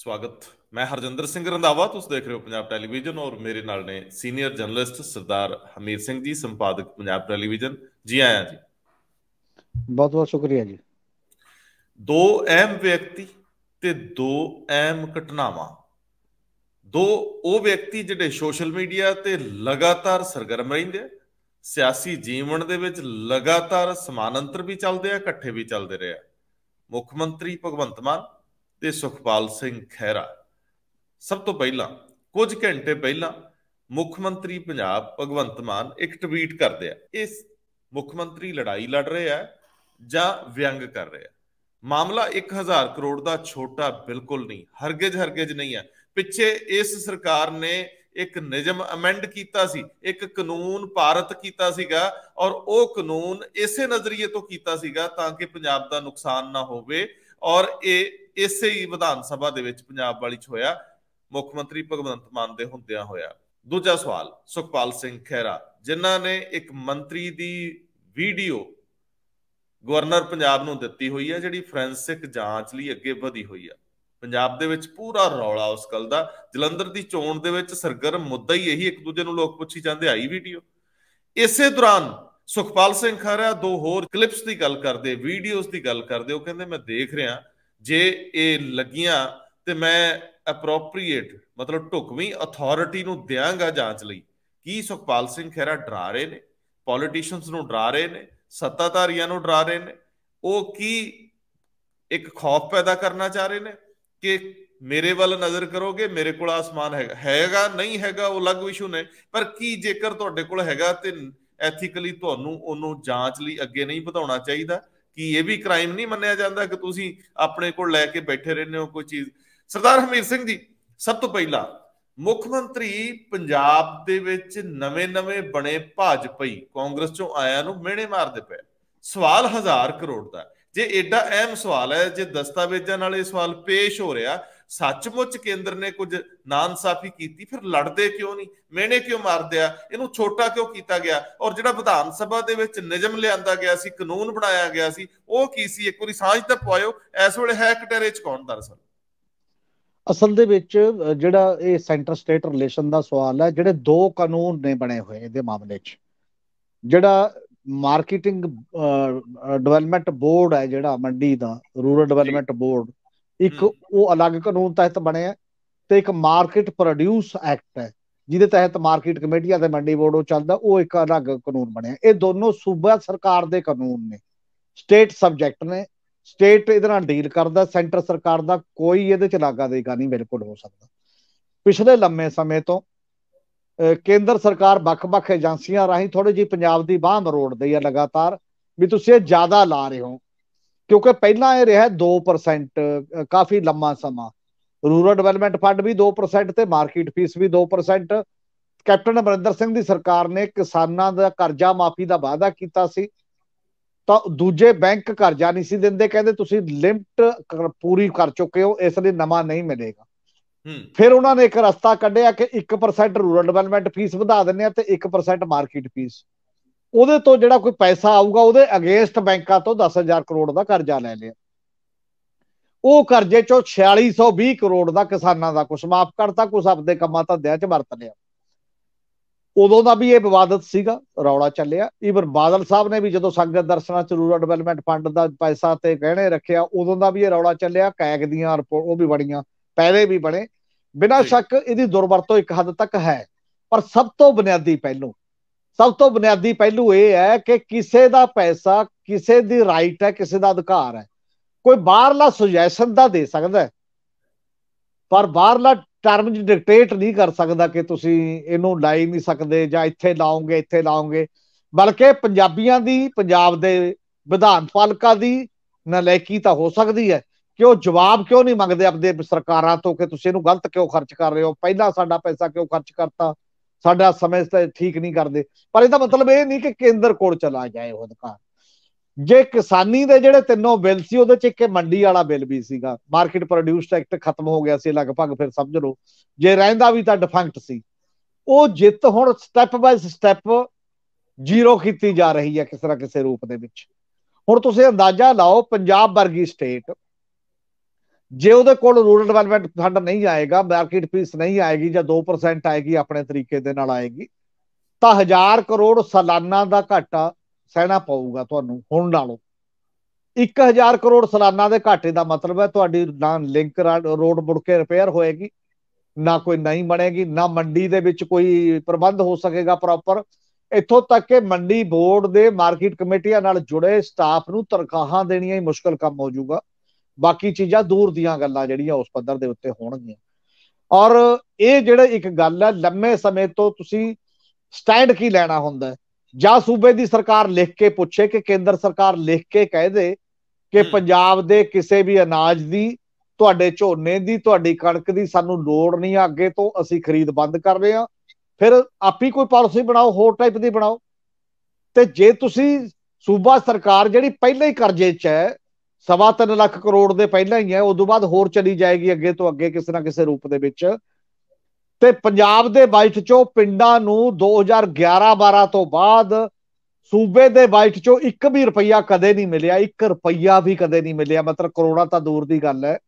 ਸਵਾਗਤ ਮੈਂ ਹਰਜਿੰਦਰ ਸਿੰਘ ਰੰਧਾਵਾ ਤੁਸੀਂ ਦੇਖ ਰਹੇ ਹੋ ਪੰਜਾਬ ਟੈਲੀਵਿਜ਼ਨ ਔਰ ਮੇਰੇ ਨਾਲ ਨੇ ਸੀਨੀਅਰ ਜਰਨਲਿਸਟ ਸਰਦਾਰ ਹਮੀਰ ਸਿੰਘ ਜੀ ਸੰਪਾਦਕ ਪੰਜਾਬ ਟੈਲੀਵਿਜ਼ਨ ਜੀ ਆਇਆਂ ਜੀ ਬਹੁਤ ਬਹੁਤ ਸ਼ੁਕਰੀਆ ਜੀ ਦੋ ਅਹਿਮ ਵਿਅਕਤੀ ਤੇ ਦੋ ਅਹਿਮ ਘਟਨਾਵਾਂ ਦੋ ਉਹ ਵਿਅਕਤੀ ਜਿਹੜੇ ਸੋਸ਼ਲ ਮੀਡੀਆ ਤੇ ਲਗਾਤਾਰ ਸਰਗਰਮ ਰਹਿੰਦੇ ਆ ਸਿਆਸੀ ਜੀਵਨ ਦੇ ਵਿੱਚ ਲਗਾਤਾਰ ਸਮਾਨੰਤਰ ਵੀ ਚੱਲਦੇ ਆ ਇਕੱਠੇ ਵੀ ਚੱਲਦੇ ਰਹੇ ਆ ਮੁੱਖ ਮੰਤਰੀ ਭਗਵੰਤ ਮਾਨ ਤੇ ਸੁਖਪਾਲ ਸਿੰਘ ਖਹਿਰਾ ਸਭ ਤੋਂ ਪਹਿਲਾਂ ਕੁਝ ਘੰਟੇ ਪਹਿਲਾਂ ਮੁੱਖ ਮੰਤਰੀ ਪੰਜਾਬ ਭਗਵੰਤ ਮਾਨ ਇੱਕ ਟਵੀਟ ਕਰਦੇ ਆ ਇਸ ਮੁੱਖ ਮੰਤਰੀ ਲੜਾਈ ਲੜ ਰਹੇ ਆ ਜਾਂ ਵਿਅੰਗ ਕਰ ਰਹੇ ਆ ਮਾਮਲਾ 1000 ਕਰੋੜ ਦਾ ਛੋਟਾ ਬਿਲਕੁਲ ਨਹੀਂ ਹਰਗਿਜ਼ ਹਰਗਿਜ਼ ਨਹੀਂ ਆ ਪਿੱਛੇ ਇਸ ਸਰਕਾਰ ਨੇ ਇੱਕ ਨਿਯਮ ਅਮੈਂਡ ਕੀਤਾ ਸੀ ਇੱਕ ਕਾਨੂੰਨ ਭਾਰਤ ਕੀਤਾ ਸੀਗਾ ਔਰ ਉਹ ਕਾਨੂੰਨ ਇਸੇ ਨਜ਼ਰੀਏ ਤੋਂ ਕੀਤਾ ਸੀਗਾ ਤਾਂ ਕਿ ਪੰਜਾਬ ਦਾ ਨੁਕਸਾਨ ਨਾ ਹੋਵੇ ਔਰ ਇਹ ਇਸੇ ਹੀ ਵਿਧਾਨ ਸਭਾ ਦੇ ਵਿੱਚ ਪੰਜਾਬ ਵਾਲੀ 'ਚ ਹੋਇਆ ਮੁੱਖ ਮੰਤਰੀ ਭਗਵੰਤ ਮਾਨ ਦੇ ਹੁੰਦਿਆਂ ਹੋਇਆ ਦੂਜਾ ਸਵਾਲ ਸੁਖਪਾਲ ਸਿੰਘ ਖਹਿਰਾ ਜਿਨ੍ਹਾਂ ਨੇ ਇੱਕ ਮੰਤਰੀ ਦੀ ਵੀਡੀਓ ਗਵਰਨਰ ਪੰਜਾਬ ਨੂੰ ਦਿੱਤੀ ਹੋਈ ਹੈ ਜਿਹੜੀ ਫੋਰੈਂਸਿਕ ਜਾਂਚ ਲਈ ਅੱਗੇ ਵਧੀ ਹੋਈ ਹੈ ਪੰਜਾਬ ਦੇ ਵਿੱਚ ਪੂਰਾ ਰੌਲਾ ਉਸ ਕੱਲ ਦਾ ਜਲੰਧਰ ਦੀ ਚੋਣ ਦੇ ਵਿੱਚ ਸਰਗਰਮ ਮੁੱਦਾ ਹੀ ਇਹੀ ਇੱਕ ਦੂਜੇ ਨੂੰ ਲੋਕ ਪੁੱਛੀ ਜਾਂਦੇ ਆਈ ਵੀਡੀਓ ਇਸੇ ਦੌਰਾਨ ਸੁਖਪਾਲ ਸਿੰਘ ਖਹਿਰਾ ਦੋ ਹੋਰ ਕਲਿੱਪਸ ਦੀ ਗੱਲ ਕਰਦੇ ਵੀਡੀਓਜ਼ ਦੀ ਗੱਲ ਕਰਦੇ ਉਹ ਕਹਿੰਦੇ ਮੈਂ ਦੇਖ ਰਿਹਾ ਜੇ ਇਹ ਲੱਗੀਆਂ ਤੇ ਮੈਂ ਅਪਰੋਪਰੀਏਟ ਮਤਲਬ ਢੁਕਵੀਂ ਅਥਾਰਟੀ ਨੂੰ ਦਿਆਂਗਾ ਜਾਂਚ ਲਈ ਕੀ ਸੁਖਪਾਲ ਸਿੰਘ ਖੇਰਾ ਡਰਾ ਰਹੇ ਨੇ ਪੋਲੀਟੀਸ਼ੀਅਨਸ ਨੂੰ ਡਰਾ ਰਹੇ ਨੇ ਸੱਤਾਧਾਰੀਆਂ ਨੂੰ ਡਰਾ ਰਹੇ ਨੇ ਉਹ ਕੀ ਇੱਕ ਖੌਫ ਪੈਦਾ ਕਰਨਾ ਚਾਹ ਰਹੇ ਨੇ ਕਿ ਮੇਰੇ ਵੱਲ ਨਜ਼ਰ ਕਰੋਗੇ ਮੇਰੇ ਕੋਲ ਆਸਮਾਨ ਹੈਗਾ ਹੈਗਾ ਨਹੀਂ ਹੈਗਾ ਉਹ ਅਲੱਗ ਇਸ਼ੂ ਨੇ ਪਰ ਕੀ ਜੇਕਰ ਤੁਹਾਡੇ ਕੋਲ ਹੈਗਾ ਤੇ ਐਥਿਕਲੀ ਤੁਹਾਨੂੰ ਉਹਨੂੰ ਜਾਂਚ ਲਈ ਅੱਗੇ ਨਹੀਂ ਵਧਾਉਣਾ ਚਾਹੀਦਾ ਕੀ ਇਹ ਵੀ ਕ੍ਰਾਈਮ ਨਹੀਂ ਮੰਨਿਆ ਜਾਂਦਾ ਕਿ ਤੁਸੀਂ ਆਪਣੇ ਕੋਲ ਲੈ ਕੇ ਬੈਠੇ ਰਹਿੰਦੇ ਹੋ ਕੋਈ ਚੀਜ਼ ਸਰਦਾਰ ਹਮੀਰ ਸਿੰਘ ਜੀ ਸਭ ਤੋਂ ਪਹਿਲਾਂ ਮੁੱਖ ਮੰਤਰੀ ਪੰਜਾਬ ਦੇ ਵਿੱਚ ਨਵੇਂ-ਨਵੇਂ ਬਣੇ ਭਾਜਪਈ ਕਾਂਗਰਸ ਚੋਂ ਆਇਆ ਨੂੰ ਮਿਹਣੇ ਮਾਰਦੇ ਪਏ ਸਵਾਲ ਹਜ਼ਾਰ ਕਰੋੜ ਦਾ ਜੇ ਐਡਾ ਅਹਿਮ ਸਵਾਲ ਹੈ ਜੇ ਦਸਤਾਵੇਜ਼ਾਂ ਨਾਲ ਇਹ ਸਵਾਲ ਪੇਸ਼ ਹੋ ਰਿਹਾ ਸੱਚਮੁੱਚ ਕੇਂਦਰ ਨੇ ਕੁਝ ਨਾਇਨਸਾਫੀ ਕੀਤੀ ਫਿਰ ਲੜਦੇ ਕਿਉਂ ਨਹੀਂ ਮੈਨੇ ਕਿਉਂ ਮਾਰ ਦਿਆ ਇਹਨੂੰ ਛੋਟਾ ਕਿਉਂ ਕੀਤਾ ਗਿਆ ਔਰ ਜਿਹੜਾ ਵਿਧਾਨ ਸਭਾ ਦੇ ਵਿੱਚ ਨਿਯਮ ਲਿਆਂਦਾ ਗਿਆ ਸੀ ਕਾਨੂੰਨ ਬਣਾਇਆ ਗਿਆ ਸੀ ਉਹ ਕੀ ਸੀ ਇੱਕ ਵਾਰੀ ਸਾਂਝ ਤਾਂ ਪਵਾਇਓ ਇਸ ਵੇਲੇ ਹੈ ਕਟੇਰੇ ਚ ਕੌਣ ਦਰਸਲ ਅਸਲ ਦੇ ਵਿੱਚ ਜਿਹੜਾ ਇਹ ਸੈਂਟਰ ਸਟੇਟ ਰਿਲੇਸ਼ਨ ਦਾ ਸਵਾਲ ਹੈ ਜਿਹੜੇ ਦੋ ਕਾਨੂੰਨ ਨੇ ਬਣੇ ਹੋਏ ਇਹਦੇ ਮਾਮਲੇ 'ਚ ਜਿਹੜਾ ਮਾਰਕੀਟਿੰਗ ਡਿਵੈਲਪਮੈਂਟ ਬੋਰਡ ਹੈ ਜਿਹੜਾ ਮੰਡੀ ਦਾ ਰੂਰਲ ਡਿਵੈਲਪਮੈਂਟ ਬੋਰਡ ਇੱਕ ਉਹ ਅਲੱਗ ਕਾਨੂੰਨ ਤਹਿਤ ਬਣਿਆ ਤੇ ਇੱਕ ਮਾਰਕੀਟ ਪ੍ਰੋਡਿਊਸ ਐਕਟ ਹੈ ਜਿਹਦੇ ਤਹਿਤ ਮਾਰਕੀਟ ਕਮੇਟੀਆਂ ਤੇ ਮੰਡੀ ਬੋਰਡ ਉਹ ਚੱਲਦਾ ਉਹ ਇੱਕ ਅਲੱਗ ਕਾਨੂੰਨ ਬਣਿਆ ਇਹ ਦੋਨੋਂ ਸੂਬਾ ਸਰਕਾਰ ਦੇ ਕਾਨੂੰਨ ਨੇ ਸਟੇਟ ਸਬਜੈਕਟ ਨੇ ਸਟੇਟ ਇਹਦੇ ਨਾਲ ਡੀਲ ਕਰਦਾ ਸੈਂਟਰ ਸਰਕਾਰ ਦਾ ਕੋਈ ਇਹਦੇ ਚ ਲਾਗਾ ਦੇਗਾ ਨਹੀਂ ਬਿਲਕੁਲ ਹੋ ਸਕਦਾ ਪਿਛਲੇ ਲੰਮੇ ਸਮੇਂ ਤੋਂ ਕੇਂਦਰ ਸਰਕਾਰ ਵੱਖ-ਵੱਖ ਏਜੰਸੀਆਂ ਰਾਹੀਂ ਥੋੜੀ ਜੀ ਪੰਜਾਬ ਦੀ ਬਾਹ ਮਰੋੜਦੀ ਹੈ ਲਗਾਤਾਰ ਵੀ ਤੁਸੀਂ ਇਹ ਜ਼ਿਆਦਾ ਲਾ ਰਹੇ ਹੋ ਕਿਉਂਕਿ ਪਹਿਲਾਂ ਇਹ ਰਿਹਾ 2% ਕਾਫੀ ਲੰਮਾ ਸਮਾਂ ਰੂਰਲ ਡਿਵੈਲਪਮੈਂਟ ਫੰਡ ਵੀ 2% ਤੇ ਮਾਰਕੀਟ ਫੀਸ ਵੀ 2% ਕੈਪਟਨ ਅਮਰਿੰਦਰ ਸਿੰਘ ਦੀ ਸਰਕਾਰ ਨੇ ਕਿਸਾਨਾਂ ਦਾ ਕਰਜ਼ਾ ਮਾਫੀ ਦਾ ਵਾਅਦਾ ਕੀਤਾ ਸੀ ਤਾਂ ਦੂਜੇ ਬੈਂਕ ਕਰਜ਼ਾ ਨਹੀਂ ਸੀ ਦਿੰਦੇ ਕਹਿੰਦੇ ਤੁਸੀਂ ਲਿਮਟ ਪੂਰੀ ਕਰ ਚੁੱਕੇ ਹੋ ਇਸ ਲਈ ਨਵਾਂ ਨਹੀਂ ਮਿਲੇਗਾ ਫਿਰ ਉਹਨਾਂ ਨੇ ਇੱਕ ਰਸਤਾ ਕੱਢਿਆ ਕਿ 1% ਰੂਰਲ ਡਿਵੈਲਪਮੈਂਟ ਫੀਸ ਵਧਾ ਦਿੰਦੇ ਆ ਤੇ 1% ਮਾਰਕੀਟ ਫੀਸ ਉਹਦੇ ਤੋਂ ਜਿਹੜਾ ਕੋਈ ਪੈਸਾ ਆਊਗਾ ਉਹਦੇ ਅਗੇਂਸਟ ਬੈਂਕਾਂ ਤੋਂ 10000 ਕਰੋੜ ਦਾ ਕਰਜ਼ਾ ਲੈ ਲਿਆ ਉਹ ਕਰਜ਼ੇ ਚੋਂ 4620 ਕਰੋੜ ਦਾ ਕਿਸਾਨਾਂ ਦਾ ਕੁਝ ਮਾਫ ਕਰਤਾ ਕੁਝ ਆਪਦੇ ਕੰਮਾਂ ਤਾਂ ਧੰਦਿਆਂ 'ਚ ਵਰਤ ਲਿਆ ਉਦੋਂ ਦਾ ਵੀ ਇਹ ਵਿਵਾਦਤ ਸੀਗਾ ਰੌਲਾ ਚੱਲਿਆ ਈਵਨ ਬਾਦਲ ਸਾਹਿਬ ਨੇ ਵੀ ਜਦੋਂ ਸੰਗਤ ਦਰਸ਼ਨਾ ਚ ਰੂਰਲ ਡਿਵੈਲਪਮੈਂਟ ਫੰਡ ਦਾ ਪੈਸਾ ਤੇ ਗਹਿਣੇ ਰੱਖਿਆ ਉਦੋਂ ਦਾ ਵੀ ਇਹ ਰੌਲਾ ਚੱਲਿਆ ਕੈਗ ਦੀਆਂ ਰਿਪੋਰਟ ਉਹ ਵੀ ਬੜੀਆਂ ਪਹਿਲੇ ਵੀ ਬਣੇ ਬਿਨਾਂ ਸ਼ੱਕ ਇਹਦੀ ਦੁਰਵਰਤੋਂ ਇੱਕ ਹੱਦ ਤੱਕ ਹੈ ਪਰ ਸਭ ਤੋਂ ਬੁਨਿਆਦੀ ਪਹਿਲੂ ਸਭ ਤੋਂ ਬੁਨਿਆਦੀ ਪਹਿਲੂ ਇਹ ਹੈ ਕਿ ਕਿਸੇ ਦਾ ਪੈਸਾ ਕਿਸੇ ਦੀ ਰਾਈਟ ਹੈ ਕਿਸੇ ਦਾ ਅਧਿਕਾਰ ਹੈ ਕੋਈ ਬਾਹਰਲਾ ਸੁਜੈਸ਼ਨ ਦਾ ਦੇ ਸਕਦਾ ਹੈ ਪਰ ਬਾਹਰਲਾ ਟਰਮ ਜੀ ਡਿਕਟੇਟ ਨਹੀਂ ਕਰ ਸਕਦਾ ਕਿ ਤੁਸੀਂ ਇਹਨੂੰ ਲਾਈ ਨਹੀਂ ਸਕਦੇ ਜਾਂ ਇੱਥੇ ਲਾਉਂਗੇ ਇੱਥੇ ਲਾਉਂਗੇ ਬਲਕਿ ਪੰਜਾਬੀਆਂ ਦੀ ਪੰਜਾਬ ਦੇ ਵਿਧਾਨ ਪਾਲਿਕਾ ਦੀ ਨਲਾਇਕੀ ਤਾਂ ਹੋ ਸਕਦੀ ਹੈ ਕਿ ਉਹ ਜਵਾਬ ਕਿਉਂ ਨਹੀਂ ਮੰਗਦੇ ਆਪਦੇ ਸਰਕਾਰਾਂ ਤੋਂ ਕਿ ਤੁਸੀਂ ਇਹਨੂੰ ਗਲਤ ਕਿਉਂ ਖਰਚ ਕਰ ਰਹੇ ਹੋ ਪਹਿਲਾਂ ਸਾਡਾ ਪੈਸਾ ਕਿਉਂ ਖਰਚ ਕਰਤਾ ਸਾਡਾ ਸਮੇਂ ਤੇ ਠੀਕ ਨਹੀਂ ਕਰਦੇ ਪਰ ਇਹਦਾ ਮਤਲਬ ਇਹ ਨਹੀਂ ਕਿ ਕੇਂਦਰ ਕੋਲ ਚਲਾ ਜਾਏ ਉਹ ਅਧਿਕਾਰ ਜੇ ਕਿਸਾਨੀ ਦੇ ਜਿਹੜੇ ਤਿੰਨੋਂ ਬਿੱਲ ਸੀ ਉਹਦੇ ਚ ਇੱਕ ਮੰਡੀ ਵਾਲਾ ਬਿੱਲ ਵੀ ਸੀਗਾ ਮਾਰਕੀਟ ਪ੍ਰੋਡਿਊਸ ਐਕਟ ਖਤਮ ਹੋ ਗਿਆ ਸੀ ਲਗਭਗ ਫਿਰ ਸਮਝ ਲਓ ਜੇ ਰਹਿੰਦਾ ਵੀ ਤਾਂ ਡਿਫੈਂਕਟ ਸੀ ਉਹ ਜਿੱਤ ਹੁਣ ਸਟੈਪ ਬਾਈ ਸਟੈਪ ਜ਼ੀਰੋ ਕੀਤੀ ਜਾ ਰਹੀ ਹੈ ਕਿਸੇ ਨਾ ਕਿਸੇ ਰੂਪ ਦੇ ਵਿੱਚ ਹੁਣ ਤੁਸੀਂ ਅੰਦਾਜ਼ਾ ਲਾਓ ਪੰਜਾਬ ਵਰਗੀ ਸਟੇਟ ਜੇ ਉਹਦੇ ਕੋਲ ਰੂਰਲ ਡਿਵੈਲਪਮੈਂਟ ਫੰਡ ਨਹੀਂ ਆਏਗਾ ਮਾਰਕੀਟ ਪੀਸ ਨਹੀਂ ਆਏਗੀ ਜਾਂ 2% ਆਏਗੀ ਆਪਣੇ ਤਰੀਕੇ ਦੇ ਨਾਲ ਆਏਗੀ ਤਾਂ 1000 ਕਰੋੜ ਸਾਲਾਨਾ ਦਾ ਘਾਟਾ ਸਹਿਣਾ ਪਊਗਾ ਤੁਹਾਨੂੰ ਹੁਣ ਨਾਲੋਂ 1000 ਕਰੋੜ ਸਾਲਾਨਾ ਦੇ ਘਾਟੇ ਦਾ ਮਤਲਬ ਹੈ ਤੁਹਾਡੀ ਨਾ ਲਿੰਕ ਰੋਡ ਮੁੜ ਕੇ ਰਿਪੇਅਰ ਹੋਏਗੀ ਨਾ ਕੋਈ ਨਹੀਂ ਬਣੇਗੀ ਨਾ ਮੰਡੀ ਦੇ ਵਿੱਚ ਕੋਈ ਪ੍ਰਬੰਧ ਹੋ ਸਕੇਗਾ ਪ੍ਰੋਪਰ ਇੱਥੋਂ ਤੱਕ ਕਿ ਮੰਡੀ ਬੋਰਡ ਦੇ ਮਾਰਕੀਟ ਕਮੇਟੀਆਂ ਨਾਲ ਜੁੜੇ ਸਟਾਫ ਨੂੰ ਤਰਖਾਹਾਂ ਦੇਣੀਆਂ ਹੀ ਮੁਸ਼ਕਲ ਕੰਮ ਹੋ ਜਾਊਗਾ ਬਾਕੀ ਚੀਜ਼ਾਂ ਦੂਰ ਦੀਆਂ ਗੱਲਾਂ ਜਿਹੜੀਆਂ ਉਸ ਪੱਧਰ ਦੇ ਉੱਤੇ ਹੋਣਗੀਆਂ ਔਰ ਇਹ ਜਿਹੜਾ ਇੱਕ ਗੱਲ ਹੈ ਲੰਮੇ ਸਮੇਂ ਤੋਂ ਤੁਸੀਂ ਸਟੈਂਡ ਕੀ ਲੈਣਾ ਹੁੰਦਾ ਜਾਂ ਸੂਬੇ ਦੀ ਸਰਕਾਰ ਲਿਖ ਕੇ ਪੁੱਛੇ ਕਿ ਕੇਂਦਰ ਸਰਕਾਰ ਲਿਖ ਕੇ ਕਹਿ ਦੇ ਕਿ ਪੰਜਾਬ ਦੇ ਕਿਸੇ ਵੀ ਅਨਾਜ ਦੀ ਤੁਹਾਡੇ ਝੋਨੇ ਦੀ ਤੁਹਾਡੀ ਕਣਕ ਦੀ ਸਾਨੂੰ ਲੋੜ ਨਹੀਂ ਅੱਗੇ ਤੋਂ ਅਸੀਂ ਖਰੀਦ ਬੰਦ ਕਰ ਰਹੇ ਹਾਂ ਫਿਰ ਆਪੀ ਕੋਈ ਪਾਲਿਸੀ ਬਣਾਓ ਹੋਰ ਟਾਈਪ ਦੀ ਬਣਾਓ ਤੇ ਜੇ ਤੁਸੀਂ ਸੂਬਾ ਸਰਕਾਰ ਜਿਹੜੀ ਪਹਿਲਾਂ ਹੀ ਕਰਜ਼ੇ 'ਚ ਹੈ ਸਵਾ 3 ਲੱਖ ਕਰੋੜ ਦੇ ਪਹਿਲਾਂ ਹੀ ਹੈ ਉਸ ਤੋਂ ਬਾਅਦ ਹੋਰ ਚਲੀ ਜਾਏਗੀ ਅੱਗੇ ਤੋਂ ਅੱਗੇ ਕਿਸੇ ਨਾ ਕਿਸੇ ਰੂਪ ਦੇ ਵਿੱਚ ਤੇ ਪੰਜਾਬ ਦੇ ਬਾਈਟ ਚੋਂ ਪਿੰਡਾਂ ਨੂੰ 2011-12 ਤੋਂ ਬਾਅਦ ਸੂਬੇ ਦੇ ਬਾਈਟ ਚੋਂ ਇੱਕ ਵੀ ਰੁਪਈਆ ਕਦੇ ਨਹੀਂ ਮਿਲਿਆ ਇੱਕ ਰੁਪਈਆ ਵੀ ਕਦੇ ਨਹੀਂ ਮਿਲਿਆ ਮਤਲਬ ਕਰੋੜਾਂ ਤਾਂ ਦੂਰ ਦੀ ਗੱਲ ਹੈ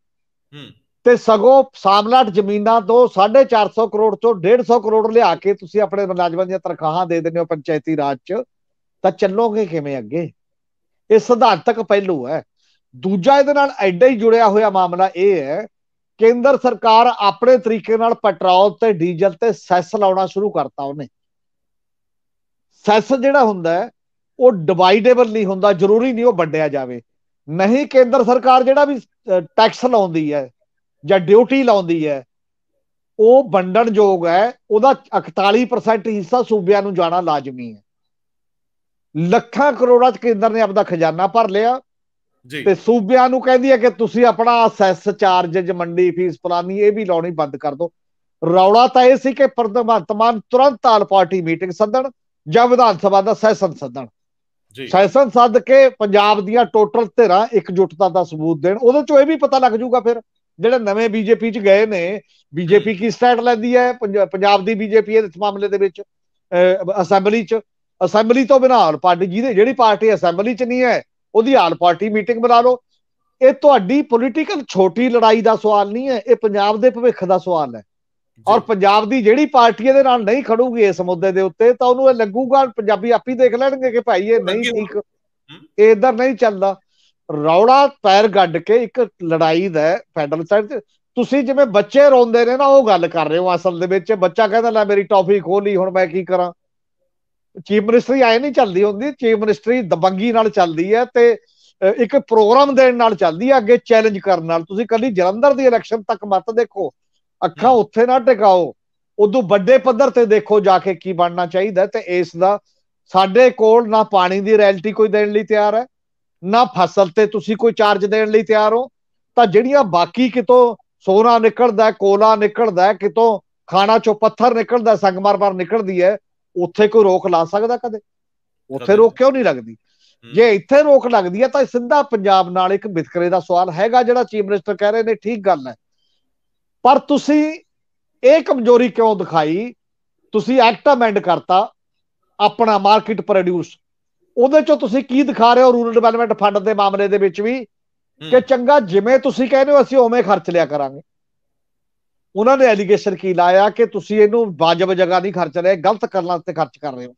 ਤੇ ਸਗੋਂ ਸਾਮਲਾਟ ਜ਼ਮੀਨਾਂ ਤੋਂ 450 ਕਰੋੜ ਤੋਂ 150 ਕਰੋੜ ਲਿਆ ਕੇ ਤੁਸੀਂ ਆਪਣੇ ਮੁਲਾਜ਼ਮਾਂ ਦੀਆਂ ਤਰਖਾਹਾਂ ਦੇ ਦਿੰਦੇ ਹੋ ਪੰਚਾਇਤੀ ਰਾਜ 'ਚ ਤਾਂ ਚੱਲੋਗੇ ਕਿਵੇਂ ਅੱਗੇ ਇਹ ਸਿਧਾਂਤਕ ਪਹਿਲੂ ਹੈ ਦੂਜਾ ਇਹਦੇ ਨਾਲ ਐਡਾ ਹੀ ਜੁੜਿਆ ਹੋਇਆ ਮਾਮਲਾ ਇਹ ਹੈ ਕੇਂਦਰ ਸਰਕਾਰ ਆਪਣੇ ਤਰੀਕੇ ਨਾਲ ਪੈਟਰੋਲ ਤੇ ਡੀਜ਼ਲ ਤੇ ਸੈਸ ਲਾਉਣਾ ਸ਼ੁਰੂ ਕਰਤਾ ਉਹਨੇ ਸੈਸ ਜਿਹੜਾ ਹੁੰਦਾ ਹੈ ਉਹ ਡਿਵਾਈਡੇਬਲ ਨਹੀਂ ਹੁੰਦਾ ਜ਼ਰੂਰੀ ਨਹੀਂ ਉਹ ਵੰਡਿਆ ਜਾਵੇ ਨਹੀਂ ਕੇਂਦਰ ਸਰਕਾਰ ਜਿਹੜਾ ਵੀ ਟੈਕਸ ਲਾਉਂਦੀ ਹੈ ਜਾਂ ਡਿਊਟੀ ਲਾਉਂਦੀ ਹੈ ਉਹ ਵੰਡਣ ਯੋਗ ਹੈ ਉਹਦਾ 41% ਹਿੱਸਾ ਸੂਬਿਆਂ ਨੂੰ ਜਾਣਾ ਲਾਜ਼ਮੀ ਹੈ ਲੱਖਾਂ ਕਰੋੜਾਂ ਚ ਕੇਂਦਰ ਨੇ ਆਪਦਾ ਖਜ਼ਾਨਾ ਭਰ ਲਿਆ ਜੀ ਤੇ ਸੂਬਿਆਂ ਨੂੰ ਕਹਿੰਦੀ ਹੈ ਕਿ ਤੁਸੀਂ ਆਪਣਾ ਸੈਸ ਚਾਰਜ ਮੰਡੀ ਫੀਸ ਪਲਾਨੀ ਇਹ ਵੀ ਲਾਉਣੀ ਬੰਦ ਕਰ ਦਿਓ ਰੌਲਾ ਤਾਂ ਇਹ ਸੀ ਕਿ ਪ੍ਰਧਾਨ ਤੁਰੰਤ ਆਲ ਪਾਰਟੀ ਮੀਟਿੰਗ ਸੱਦਣ ਜਾਂ ਵਿਧਾਨ ਸਭਾ ਦਾ ਸੈਸ਼ਨ ਸੱਦਣ ਜੀ ਸੈਸ਼ਨ ਸੱਦ ਕੇ ਪੰਜਾਬ ਦੀਆਂ ਟੋਟਲ ਧਿਰਾਂ ਇਕਜੁੱਟਤਾ ਦਾ ਸਬੂਤ ਦੇਣ ਉਹਦੇ ਚੋਂ ਇਹ ਵੀ ਪਤਾ ਲੱਗ ਜਾਊਗਾ ਫਿਰ ਜਿਹੜੇ ਨਵੇਂ ਬੀਜੇਪੀ ਚ ਗਏ ਨੇ ਬੀਜੇਪੀ ਕੀ ਸਟੈਂਡ ਲੈਂਦੀ ਹੈ ਪੰਜਾਬ ਦੀ ਬੀਜੇਪੀ ਇਸ ਮਾਮਲੇ ਦੇ ਵਿੱਚ ਅਸੈਂਬਲੀ ਚ ਅਸੈਂਬਲੀ ਤੋਂ ਬਿਨਾਂ ਪਾਰਟੀ ਜਿਹਦੇ ਜਿਹੜੀ ਪਾਰਟੀ ਅਸੈਂਬਲੀ ਚ ਨਹੀਂ ਹੈ ਉਹਦੀ ਆਲ ਪਾਰਟੀ ਮੀਟਿੰਗ ਬਣਾ ਲਓ ਇਹ ਤੁਹਾਡੀ ਪੋਲੀਟੀਕਲ ਛੋਟੀ ਲੜਾਈ ਦਾ ਸਵਾਲ ਨਹੀਂ ਹੈ ਇਹ ਪੰਜਾਬ ਦੇ ਭਵਿੱਖ ਦਾ ਸਵਾਲ ਹੈ ਔਰ ਪੰਜਾਬ ਦੀ ਜਿਹੜੀ ਪਾਰਟੀ ਇਹਦੇ ਨਾਲ ਨਹੀਂ ਖੜੂਗੀ ਇਸ ਮੁੱਦੇ ਦੇ ਉੱਤੇ ਤਾਂ ਉਹਨੂੰ ਇਹ ਲੱਗੂਗਾ ਪੰਜਾਬੀ ਆਪੀ ਦੇਖ ਲੈਣਗੇ ਕਿ ਭਾਈ ਇਹ ਨਹੀਂ ਠੀਕ ਇਹ ਇਧਰ ਨਹੀਂ ਚੱਲਦਾ ਰੌੜਾ ਪੈਰ ਗੱਡ ਕੇ ਇੱਕ ਲੜਾਈ ਦਾ ਫੈਡਰਲ ਸਾਈਡ ਤੇ ਤੁਸੀਂ ਜਿਵੇਂ ਬੱਚੇ ਰੋਂਦੇ ਨੇ ਨਾ ਉਹ ਗੱਲ ਕਰ ਰਹੇ ਹੋ ਅਸਲ ਦੇ ਵਿੱਚ ਬੱਚਾ ਕਹਿੰਦਾ ਲੈ ਮੇਰੀ ਟੌਫੀ ਖੋਲੀ ਹੁਣ ਮੈਂ ਕੀ ਕਰਾਂ ਚੀਫ ਮਿਨਿਸਟਰੀ ਆਏ ਨਹੀਂ ਚੱਲਦੀ ਹੁੰਦੀ ਚੀਫ ਮਿਨਿਸਟਰੀ ਦਬੰਗੀ ਨਾਲ ਚੱਲਦੀ ਹੈ ਤੇ ਇੱਕ ਪ੍ਰੋਗਰਾਮ ਦੇਣ ਨਾਲ ਚੱਲਦੀ ਹੈ ਅੱਗੇ ਚੈਲੰਜ ਕਰਨ ਨਾਲ ਤੁਸੀਂ ਕੱਲੀ ਜਲੰਧਰ ਦੀ ਇਲੈਕਸ਼ਨ ਤੱਕ ਮਤ ਦੇਖੋ ਅੱਖਾਂ ਉੱਥੇ ਨਾ ਟਿਕਾਓ ਉਦੋਂ ਵੱਡੇ ਪੱਧਰ ਤੇ ਦੇਖੋ ਜਾ ਕੇ ਕੀ ਬਣਨਾ ਚਾਹੀਦਾ ਤੇ ਇਸ ਦਾ ਸਾਡੇ ਕੋਲ ਨਾ ਪਾਣੀ ਦੀ ਰੈਲਟੀ ਕੋਈ ਦੇਣ ਲਈ ਤਿਆਰ ਹੈ ਨਾ ਫਸਲ ਤੇ ਤੁਸੀਂ ਕੋਈ ਚਾਰਜ ਦੇਣ ਲਈ ਤਿਆਰ ਹੋ ਤਾਂ ਜਿਹੜੀਆਂ ਬਾਕੀ ਕਿਤੋਂ ਸੋਨਾ ਨਿਕਲਦਾ ਕੋਲਾ ਨਿਕਲਦਾ ਕਿਤੋਂ ਖਾਣਾ ਚੋਂ ਪੱਥਰ ਨਿਕਲਦਾ ਸੰਗਮਰਮਰ ਨਿਕਲਦੀ ਹੈ ਉੱਥੇ ਕੋਈ ਰੋਕ ਲਾ ਸਕਦਾ ਕਦੇ ਉੱਥੇ ਰੋਕ ਕਿਉਂ ਨਹੀਂ ਲੱਗਦੀ ਜੇ ਇੱਥੇ ਰੋਕ ਲੱਗਦੀ ਹੈ ਤਾਂ ਸਿੱਧਾ ਪੰਜਾਬ ਨਾਲ ਇੱਕ ਵਿਤਕਰੇ ਦਾ ਸਵਾਲ ਹੈਗਾ ਜਿਹੜਾ ਚੀਫ ਮਿਨਿਸਟਰ ਕਹਿ ਰਹੇ ਨੇ ਠੀਕ ਗੱਲ ਹੈ ਪਰ ਤੁਸੀਂ ਇਹ ਕਮਜ਼ੋਰੀ ਕਿਉਂ ਦਿਖਾਈ ਤੁਸੀਂ ਐਕਟ ਅਮੈਂਡ ਕਰਤਾ ਆਪਣਾ ਮਾਰਕੀਟ ਪ੍ਰੋਡਿਊਸ ਉਹਦੇ ਚੋਂ ਤੁਸੀਂ ਕੀ ਦਿਖਾ ਰਹੇ ਹੋ ਰੂਰਲ ਡਿਵੈਲਪਮੈਂਟ ਫੰਡ ਦੇ ਮਾਮਲੇ ਦੇ ਵਿੱਚ ਵੀ ਕਿ ਚੰਗਾ ਜਿਵੇਂ ਤੁਸੀਂ ਕਹਿੰਦੇ ਹੋ ਅਸੀਂ ਉਵੇਂ ਖਰਚ ਲਿਆ ਕਰਾਂਗੇ ਉਹਨਾਂ ਨੇ ਐਲੀਗੇਸ਼ਨ ਕੀ ਲਾਇਆ ਕਿ ਤੁਸੀਂ ਇਹਨੂੰ ਵਾਜਬ ਜਗ੍ਹਾ ਨਹੀਂ ਖਰਚ ਰਹੇ ਗਲਤ ਕਰਨਾ ਤੇ ਖਰਚ ਕਰ ਰਹੇ ਹੋ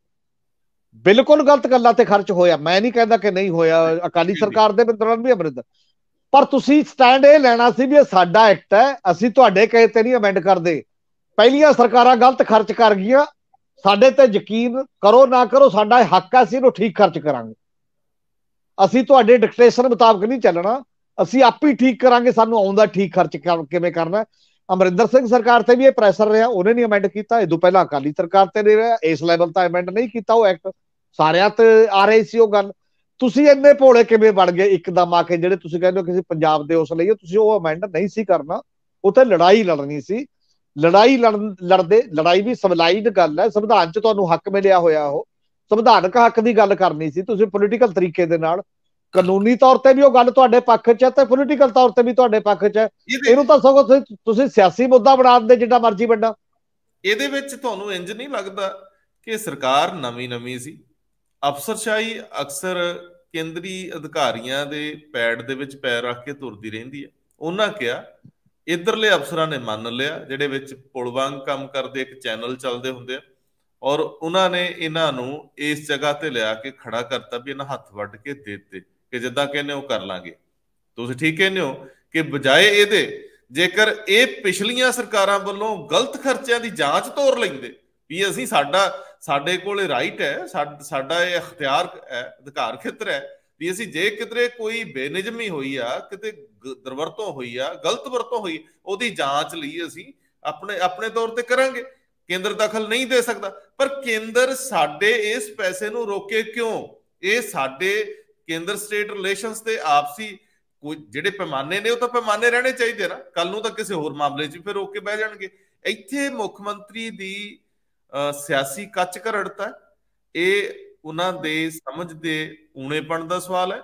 ਬਿਲਕੁਲ ਗਲਤ ਕਰਨਾਂ ਤੇ ਖਰਚ ਹੋਇਆ ਮੈਂ ਨਹੀਂ ਕਹਿੰਦਾ ਕਿ ਨਹੀਂ ਹੋਇਆ ਅਕਾਲੀ ਸਰਕਾਰ ਦੇ ਦੌਰਾਨ ਵੀ ਅਮਰਿੰਦਰ ਪਰ ਤੁਸੀਂ ਸਟੈਂਡ ਇਹ ਲੈਣਾ ਸੀ ਵੀ ਇਹ ਸਾਡਾ ਐਕਟ ਹੈ ਅਸੀਂ ਤੁਹਾਡੇ ਕਹੇ ਤੇ ਨਹੀਂ ਅਮੈਂਡ ਕਰਦੇ ਪਹਿਲੀਆਂ ਸਰਕਾਰਾਂ ਗਲਤ ਖਰਚ ਕਰ ਗਈਆਂ ਸਾਡੇ ਤੇ ਯਕੀਨ ਕਰੋ ਨਾ ਕਰੋ ਸਾਡਾ ਹੱਕ ਹੈ ਸੀ ਇਹਨੂੰ ਠੀਕ ਖਰਚ ਕਰਾਂਗੇ ਅਸੀਂ ਤੁਹਾਡੇ ਡਿਕਟੇਸ਼ਨ ਮੁਤਾਬਕ ਨਹੀਂ ਚੱਲਣਾ ਅਸੀਂ ਆਪ ਹੀ ਠੀਕ ਕਰਾਂਗੇ ਸਾਨੂੰ ਆਉਂਦਾ ਠੀਕ ਖਰਚ ਕਿਵੇਂ ਕਰਨਾ ਅਮਰਿੰਦਰ ਸਿੰਘ ਸਰਕਾਰ ਤੇ ਵੀ ਇਹ ਪ੍ਰੈਸ਼ਰ ਰਿਹਾ ਉਹਨੇ ਨਹੀਂ ਅਮੈਂਡ ਕੀਤਾ ਇਹ ਤੋਂ ਪਹਿਲਾਂ ਅਕਾਲੀ ਸਰਕਾਰ ਤੇ ਨਹੀਂ ਰਿਹਾ ਇਸ ਲੈਵਲ ਤੇ ਅਮੈਂਡ ਨਹੀਂ ਕੀਤਾ ਉਹ ਐਕਟ ਸਾਰਿਆਂ ਤੇ ਆ ਰਹੀ ਸੀ ਉਹ ਗੱਲ ਤੁਸੀਂ ਇੰਨੇ ਭੋਲੇ ਕਿਵੇਂ ਬਣ ਗਏ ਇੱਕਦਮ ਆ ਕੇ ਜਿਹੜੇ ਤੁਸੀਂ ਕਹਿੰਦੇ ਹੋ ਕਿਸੇ ਪੰਜਾਬ ਦੇ ਉਸ ਲਈ ਤੁਸੀਂ ਉਹ ਅਮੈਂਡ ਨਹੀਂ ਸੀ ਕਰਨਾ ਉਥੇ ਲੜਾਈ ਲੜਨੀ ਸੀ ਲੜਾਈ ਲੜਦੇ ਲੜਾਈ ਵੀ ਸਵਲਾਈਡ ਗੱਲ ਹੈ ਸੰਵਿਧਾਨ 'ਚ ਤੁਹਾਨੂੰ ਹੱਕ ਮਿਲਿਆ ਹੋਇਆ ਉਹ ਸੰਵਿਧਾਨਕ ਹੱਕ ਦੀ ਗੱਲ ਕਰਨੀ ਸੀ ਤੁਸੀਂ ਪੋਲੀਟੀਕਲ ਤਰੀਕੇ ਦੇ ਨਾਲ ਕਾਨੂੰਨੀ ਤੌਰ ਤੇ ਵੀ ਉਹ ਗੱਲ ਤੁਹਾਡੇ ਪੱਖ 'ਚ ਹੈ ਤੇ ਪੋਲੀਟੀਕਲ ਤੌਰ ਤੇ ਵੀ ਤੁਹਾਡੇ ਪੱਖ 'ਚ ਹੈ ਇਹਨੂੰ ਤਾਂ ਸਗੋਂ ਤੁਸੀਂ ਸਿਆਸੀ ਮੁੱਦਾ ਬਣਾ ਦਿੰਦੇ ਜਿੰਨਾ ਮਰਜ਼ੀ ਵੱਡਾ ਇਹਦੇ ਵਿੱਚ ਤੁਹਾਨੂੰ ਇੰਜ ਨਹੀਂ ਲੱਗਦਾ ਕਿ ਸਰਕਾਰ ਨਵੀਂ-ਨਵੀਂ ਸੀ ਅਫਸਰਸ਼ਾਹੀ ਅਕਸਰ ਕੇਂਦਰੀ ਅਧਿਕਾਰੀਆਂ ਦੇ ਪੈੜ ਦੇ ਵਿੱਚ ਪੈਰ ਰੱਖ ਕੇ ਤੁਰਦੀ ਰਹਿੰਦੀ ਹੈ ਉਹਨਾਂ ਕਿਹਾ ਇਧਰਲੇ ਅਫਸਰਾਂ ਨੇ ਮੰਨ ਲਿਆ ਜਿਹੜੇ ਵਿੱਚ ਪੁਲਵੰਗ ਕੰਮ ਕਰਦੇ ਇੱਕ ਚੈਨਲ ਚੱਲਦੇ ਹੁੰਦੇ ਆ ਔਰ ਉਹਨਾਂ ਨੇ ਇਹਨਾਂ ਨੂੰ ਇਸ ਜਗ੍ਹਾ ਤੇ ਲਿਆ ਕੇ ਖੜਾ ਕਰਤਾ ਵੀ ਇਹਨਾਂ ਹੱਥ ਵੱਢ ਕੇ ਦੇ ਦਿੱਤੇ ਕਿ ਜਿੱਦਾਂ ਕਹਿੰਦੇ ਉਹ ਕਰ ਲਾਂਗੇ ਤੁਸੀਂ ਠੀਕ ਕਹਿੰਦੇ ਹੋ ਕਿ ਬਜਾਏ ਇਹਦੇ ਜੇਕਰ ਇਹ ਪਿਛਲੀਆਂ ਸਰਕਾਰਾਂ ਵੱਲੋਂ ਗਲਤ ਖਰਚਿਆਂ ਦੀ ਜਾਂਚ ਤੋਰ ਲੈਂਦੇ ਵੀ ਅਸੀਂ ਸਾਡਾ ਸਾਡੇ ਕੋਲੇ ਰਾਈਟ ਹੈ ਸਾਡਾ ਇਹ ਅਖਤਿਆਰ ਹੈ ਅਧਿਕਾਰ ਖੇਤਰ ਹੈ ਵੀ ਅਸੀਂ ਜੇ ਕਿਤੇ ਕੋਈ ਬੇਨਿਜਮੀ ਹੋਈ ਆ ਕਿਤੇ ਦਰਵਰਤੋਂ ਹੋਈ ਆ ਗਲਤ ਵਰਤੋਂ ਹੋਈ ਉਹਦੀ ਜਾਂਚ ਲਈ ਅਸੀਂ ਆਪਣੇ ਆਪਣੇ ਤੌਰ ਤੇ ਕਰਾਂਗੇ ਕੇਂਦਰ ਦਖਲ ਨਹੀਂ ਦੇ ਸਕਦਾ ਪਰ ਕੇਂਦਰ ਸਾਡੇ ਇਸ ਪੈਸੇ ਨੂੰ ਰੋਕੇ ਕਿਉਂ ਇਹ ਸਾਡੇ ਕੇਂਦਰ ਸਟੇਟ ਰਿਲੇਸ਼ਨਸ ਤੇ ਆਪਸੀ ਕੋਈ ਜਿਹੜੇ ਪੈਮਾਨੇ ਨੇ ਉਹ ਤਾਂ ਪੈਮਾਨੇ ਰਹਿਣੇ ਚਾਹੀਦੇ ਨਾ ਕੱਲ ਨੂੰ ਤਾਂ ਕਿਸੇ ਹੋਰ ਮਾਮਲੇ 'ਚ ਫਿਰ ਕੇ ਬਹਿ ਜਾਣਗੇ ਇੱਥੇ ਮੁੱਖ ਮੰਤਰੀ ਦੀ ਸਿਆਸੀ ਕੱਚ ਘੜੜਤਾ ਇਹ ਉਹਨਾਂ ਦੇ ਸਮਝ ਦੇ ਊਣੇਪਣ ਦਾ ਸਵਾਲ ਹੈ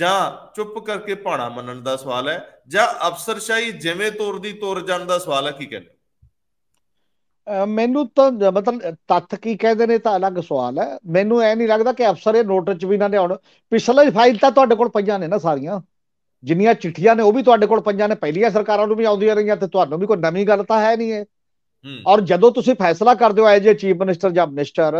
ਜਾਂ ਚੁੱਪ ਕਰਕੇ ਪਾਣਾ ਮੰਨਣ ਦਾ ਸਵਾਲ ਹੈ ਜਾਂ ਅਫਸਰਸ਼ਾਹੀ ਜਿਵੇਂ ਦੀ ਤੋਰ ਜਾਣ ਦਾ ਸਵਾਲ ਹੈ ਕੀ ਕਹਿੰਦੇ ਮੈਨੂੰ ਤਾਂ ਮਤਲਬ ਤੱਥ ਕੀ ਕਹਿੰਦੇ ਨੇ ਤਾਂ ਅਲੱਗ ਸਵਾਲ ਹੈ ਮੈਨੂੰ ਐ ਨਹੀਂ ਲੱਗਦਾ ਕਿ ਅਫਸਰ ਇਹ ਨੋਟਿਸ ਚ ਵੀ ਨਾ ਲਿਆਉਣ ਪਿਛਲੇ ਫਾਈਲ ਤਾਂ ਤੁਹਾਡੇ ਕੋਲ ਪਈਆਂ ਨੇ ਨਾ ਸਾਰੀਆਂ ਜਿੰਨੀਆਂ ਚਿੱਠੀਆਂ ਨੇ ਉਹ ਵੀ ਤੁਹਾਡੇ ਕੋਲ ਪਈਆਂ ਨੇ ਪਹਿਲੀਆਂ ਸਰਕਾਰਾਂ ਨੂੰ ਵੀ ਆਉਂਦੀਆਂ ਰਹੀਆਂ ਤੇ ਤੁਹਾਨੂੰ ਵੀ ਕੋਈ ਨਵੀਂ ਗੱਲ ਤਾਂ ਹੈ ਨਹੀਂ ਹੈ ਔਰ ਜਦੋਂ ਤੁਸੀਂ ਫੈਸਲਾ ਕਰਦੇ ਹੋ ਐਜ ਜੇ ਚੀਫ ਮਿਨਿਸਟਰ ਜਾਂ ਮਿਨਿਸਟਰ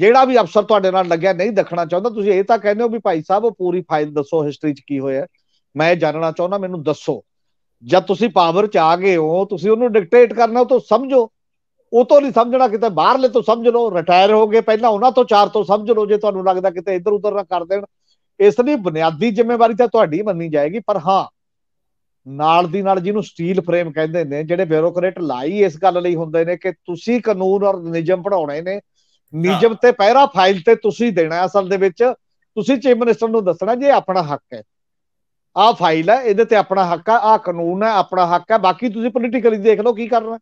ਜਿਹੜਾ ਵੀ ਅਫਸਰ ਤੁਹਾਡੇ ਨਾਲ ਲੱਗਿਆ ਨਹੀਂ ਦੇਖਣਾ ਚਾਹੁੰਦਾ ਤੁਸੀਂ ਇਹ ਤਾਂ ਕਹਿੰਦੇ ਹੋ ਵੀ ਭਾਈ ਸਾਹਿਬ ਉਹ ਪੂਰੀ ਫਾਈਲ ਦੱਸੋ ਹਿਸਟਰੀ 'ਚ ਕੀ ਹੋਇਆ ਮੈਂ ਜਾਣਨਾ ਚਾਹੁੰਦਾ ਮੈਨੂੰ ਦੱਸੋ ਜਦ ਤੁਸੀਂ ਪਾਵਰ 'ਚ ਆ ਗਏ ਹੋ ਤੁਸੀਂ ਉਹਨੂੰ ਡਿਕਟੇਟ ਕਰਨਾ ਤਾਂ ਸਮਝੋ ਉਹ ਤੋਂ ਨਹੀਂ ਸਮਝਣਾ ਕਿਤੇ ਬਾਹਰਲੇ ਤੋਂ ਸਮਝ ਲਓ ਰਿਟਾਇਰ ਹੋ ਗਏ ਪਹਿਲਾਂ ਉਹਨਾਂ ਤੋਂ ਚਾਰ ਤੋਂ ਸਮਝ ਲਓ ਜੇ ਤੁਹਾਨੂੰ ਲੱਗਦਾ ਕਿਤੇ ਇੱਧਰ ਉੱਧਰ ਨਾ ਕਰ ਦੇਣ ਇਸ ਲਈ ਬੁਨਿਆਦੀ ਜ਼ਿੰਮੇਵਾਰੀ ਤਾਂ ਤੁਹਾਡੀ ਮੰਨੀ ਜਾਏਗੀ ਪਰ ਹਾਂ ਨਾਲ ਦੀ ਨਾਲ ਜਿਹਨੂੰ ਸਟੀਲ ਫਰੇਮ ਕਹਿੰਦੇ ਨੇ ਜਿਹੜੇ ਬਿਊਰੋਕਰੇਟ ਲਾਈ ਇਸ ਗੱਲ ਲਈ ਹੁੰਦੇ ਨੇ ਕਿ ਤੁਸੀਂ ਕਾਨੂੰਨ ਔਰ ਨਿਯਮ ਪੜਾਉਣੇ ਨੇ ਨਿਯਮ ਤੇ ਪਹਿਰਾ ਫਾਈਲ ਤੇ ਤੁਸੀਂ ਦੇਣਾ ਅਸਲ ਦੇ ਵਿੱਚ ਤੁਸੀਂ ਚੀਫ ਮਿਨਿਸਟਰ ਨੂੰ ਦੱਸਣਾ ਜੇ ਆਪਣਾ ਹੱਕ ਹੈ ਆ ਫਾਈਲ ਹੈ ਇਹਦੇ ਤੇ ਆਪਣਾ ਹੱਕ ਆ ਆ ਕਾਨੂੰਨ ਹੈ ਆਪਣਾ ਹੱਕ ਹੈ ਬਾਕੀ ਤੁਸੀਂ ਪੋਲੀਟੀਕਲੀ ਦੇਖ ਲਓ ਕੀ ਕਰਨਾ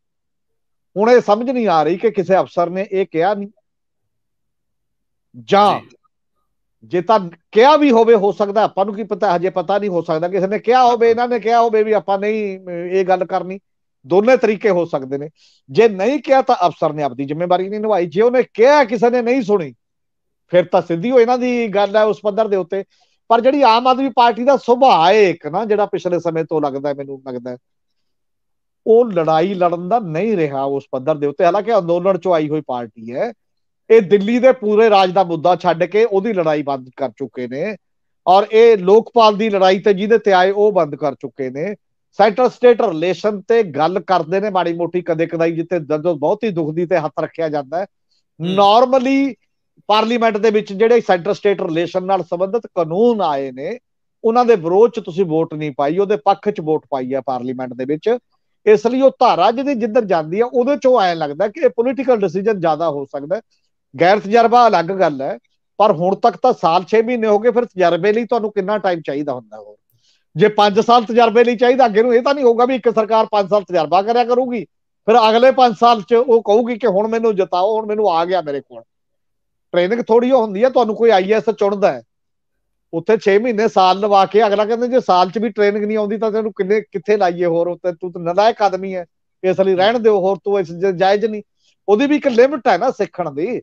ਹੁਣ ਇਹ ਸਮਝ ਨਹੀਂ ਆ ਰਹੀ ਕਿ ਕਿਸੇ ਅਫਸਰ ਨੇ ਇਹ ਕਿਹਾ ਨਹੀਂ ਜਾਂ ਜੇ ਤਾਂ ਕਿਹਾ ਵੀ ਹੋਵੇ ਹੋ ਸਕਦਾ ਆਪਾਂ ਨੂੰ ਕੀ ਪਤਾ ਹਜੇ ਪਤਾ ਨਹੀਂ ਹੋ ਸਕਦਾ ਕਿਸੇ ਨੇ ਕਿਹਾ ਹੋਵੇ ਇਹਨਾਂ ਨੇ ਕਿਹਾ ਹੋਵੇ ਵੀ ਆਪਾਂ ਨਹੀਂ ਇਹ ਗੱਲ ਕਰਨੀ ਦੋਨੇ ਤਰੀਕੇ ਹੋ ਸਕਦੇ ਨੇ ਜੇ ਨਹੀਂ ਕਿਹਾ ਤਾਂ ਅਫਸਰ ਨੇ ਆਪਣੀ ਜ਼ਿੰਮੇਵਾਰੀ ਨਹੀਂ ਨਿਭਾਈ ਜੇ ਉਹਨੇ ਕਿਹਾ ਕਿਸੇ ਨੇ ਨਹੀਂ ਸੁਣੀ ਫਿਰ ਤਾਂ ਸਿੱਧੀ ਹੋ ਇਹਨਾਂ ਦੀ ਗੱਲ ਹੈ ਉਸ ਪੱਧਰ ਦੇ ਉੱਤੇ ਪਰ ਜਿਹੜੀ ਆਮ ਆਦਮੀ ਪਾਰਟੀ ਦਾ ਸੁਭਾਅ ਹੈ ਇੱਕ ਨਾ ਜਿਹੜਾ ਪਿਛਲੇ ਸਮੇਂ ਤੋਂ ਲੱਗਦਾ ਮੈਨੂੰ ਲੱਗਦਾ ਉਹ ਲੜਾਈ ਲੜਨ ਦਾ ਨਹੀਂ ਰਿਹਾ ਉਸ ਪੱਧਰ ਦੇ ਉੱਤੇ ਹਾਲਾਂਕਿ ਅੰਦੋਲਨ ਚੋਂ ਆਈ ਹੋਈ ਪਾਰਟੀ ਹੈ ਇਹ ਦਿੱਲੀ ਦੇ ਪੂਰੇ ਰਾਜ ਦਾ ਮੁੱਦਾ ਛੱਡ ਕੇ ਉਹਦੀ ਲੜਾਈ ਬੰਦ ਕਰ ਚੁੱਕੇ ਨੇ ਔਰ ਇਹ ਲੋਕਪਾਲ ਦੀ ਲੜਾਈ ਤੇ ਜਿਹਦੇ ਤੇ ਆਏ ਉਹ ਬੰਦ ਕਰ ਚੁੱਕੇ ਨੇ ਸੈਂਟਰ ਸਟੇਟ ਰਿਲੇਸ਼ਨ ਤੇ ਗੱਲ ਕਰਦੇ ਨੇ ਮਾੜੀ ਮੋਟੀ ਕਦੇ ਕਦਾਈ ਜਿੱਤੇ ਜਦੋਂ ਬਹੁਤ ਹੀ ਦੁਖਦੀ ਤੇ ਹੱਥ ਰੱਖਿਆ ਜਾਂਦਾ ਹੈ ਨਾਰਮਲੀ ਪਾਰਲੀਮੈਂਟ ਦੇ ਵਿੱਚ ਜਿਹੜੇ ਸੈਂਟਰ ਸਟੇਟ ਰਿਲੇਸ਼ਨ ਨਾਲ ਸੰਬੰਧਿਤ ਕਾਨੂੰਨ ਆਏ ਨੇ ਉਹਨਾਂ ਦੇ ਵਿਰੋਧ 'ਚ ਤੁਸੀਂ ਵੋਟ ਨਹੀਂ ਪਾਈ ਉਹਦੇ ਪੱਖ 'ਚ ਵੋਟ ਪਾਈ ਆ ਪਾਰਲੀਮੈਂਟ ਦੇ ਵਿੱਚ ਇਸ ਲਈ ਉਹ ਧਾਰਾ ਜਿਹਦੀ ਜਿੱਧਰ ਜਾਂਦੀ ਆ ਉਹਦੇ ਚੋਂ ਆਇਆ ਲੱਗਦਾ ਕਿ ਇਹ ਪੋਲੀਟੀਕਲ ਡਿਸੀਜਨ ਜ਼ਿਆਦਾ ਹੋ ਸਕਦਾ ਗੈਰ ਤਜਰਬਾ ਅਲੱਗ ਗੱਲ ਹੈ ਪਰ ਹੁਣ ਤੱਕ ਤਾਂ ਸਾਲ 6 ਮਹੀਨੇ ਹੋ ਗਏ ਫਿਰ ਤਜਰਬੇ ਲਈ ਤੁਹਾਨੂੰ ਕਿੰਨਾ ਟਾਈਮ ਚਾਹੀਦਾ ਹੁੰਦਾ ਹੋਰ ਜੇ 5 ਸਾਲ ਤਜਰਬੇ ਲਈ ਚਾਹੀਦਾ ਅੱਗੇ ਨੂੰ ਇਹ ਤਾਂ ਨਹੀਂ ਹੋਊਗਾ ਵੀ ਇੱਕ ਸਰਕਾਰ 5 ਸਾਲ ਤਜਰਬਾ ਕਰਿਆ ਕਰੂਗੀ ਫਿਰ ਅਗਲੇ 5 ਸਾਲ 'ਚ ਉਹ ਕਹੂਗੀ ਕਿ ਹੁਣ ਮੈਨੂੰ ਜਿਤਾਓ ਹੁਣ ਮੈਨੂੰ ਆ ਗਿਆ ਮੇਰੇ ਕੋਲ ਟ੍ਰੇਨਿੰਗ ਥੋੜੀ ਹੁੰਦੀ ਹੈ ਤੁਹਾਨੂੰ ਕੋਈ ਆਈਐਸ ਚੁਣਦਾ ਹੈ ਉੱਥੇ 6 ਮਹੀਨੇ ਸਾਲ ਲਵਾ ਕੇ ਅਗਲਾ ਕਹਿੰਦੇ ਜੇ ਸਾਲ 'ਚ ਵੀ ਟ੍ਰੇਨਿੰਗ ਨਹੀਂ ਆਉਂਦੀ ਤਾਂ ਤੈਨੂੰ ਕਿੰਨੇ ਕਿੱਥੇ ਲਾਈਏ ਹੋਰ ਉੱਤੇ ਤੂੰ ਤਾਂ ਨਲਾਇਕ ਆਦਮੀ ਹੈ ਇਸ ਲਈ ਰਹਿਣ ਦਿਓ ਹੋਰ ਤੂੰ ਇਸ ਜਾਇਜ਼ ਨਹੀਂ ਉਹਦੀ ਵੀ ਇੱਕ ਲਿਮਟ ਹੈ ਨਾ ਸਿੱਖਣ ਦੀ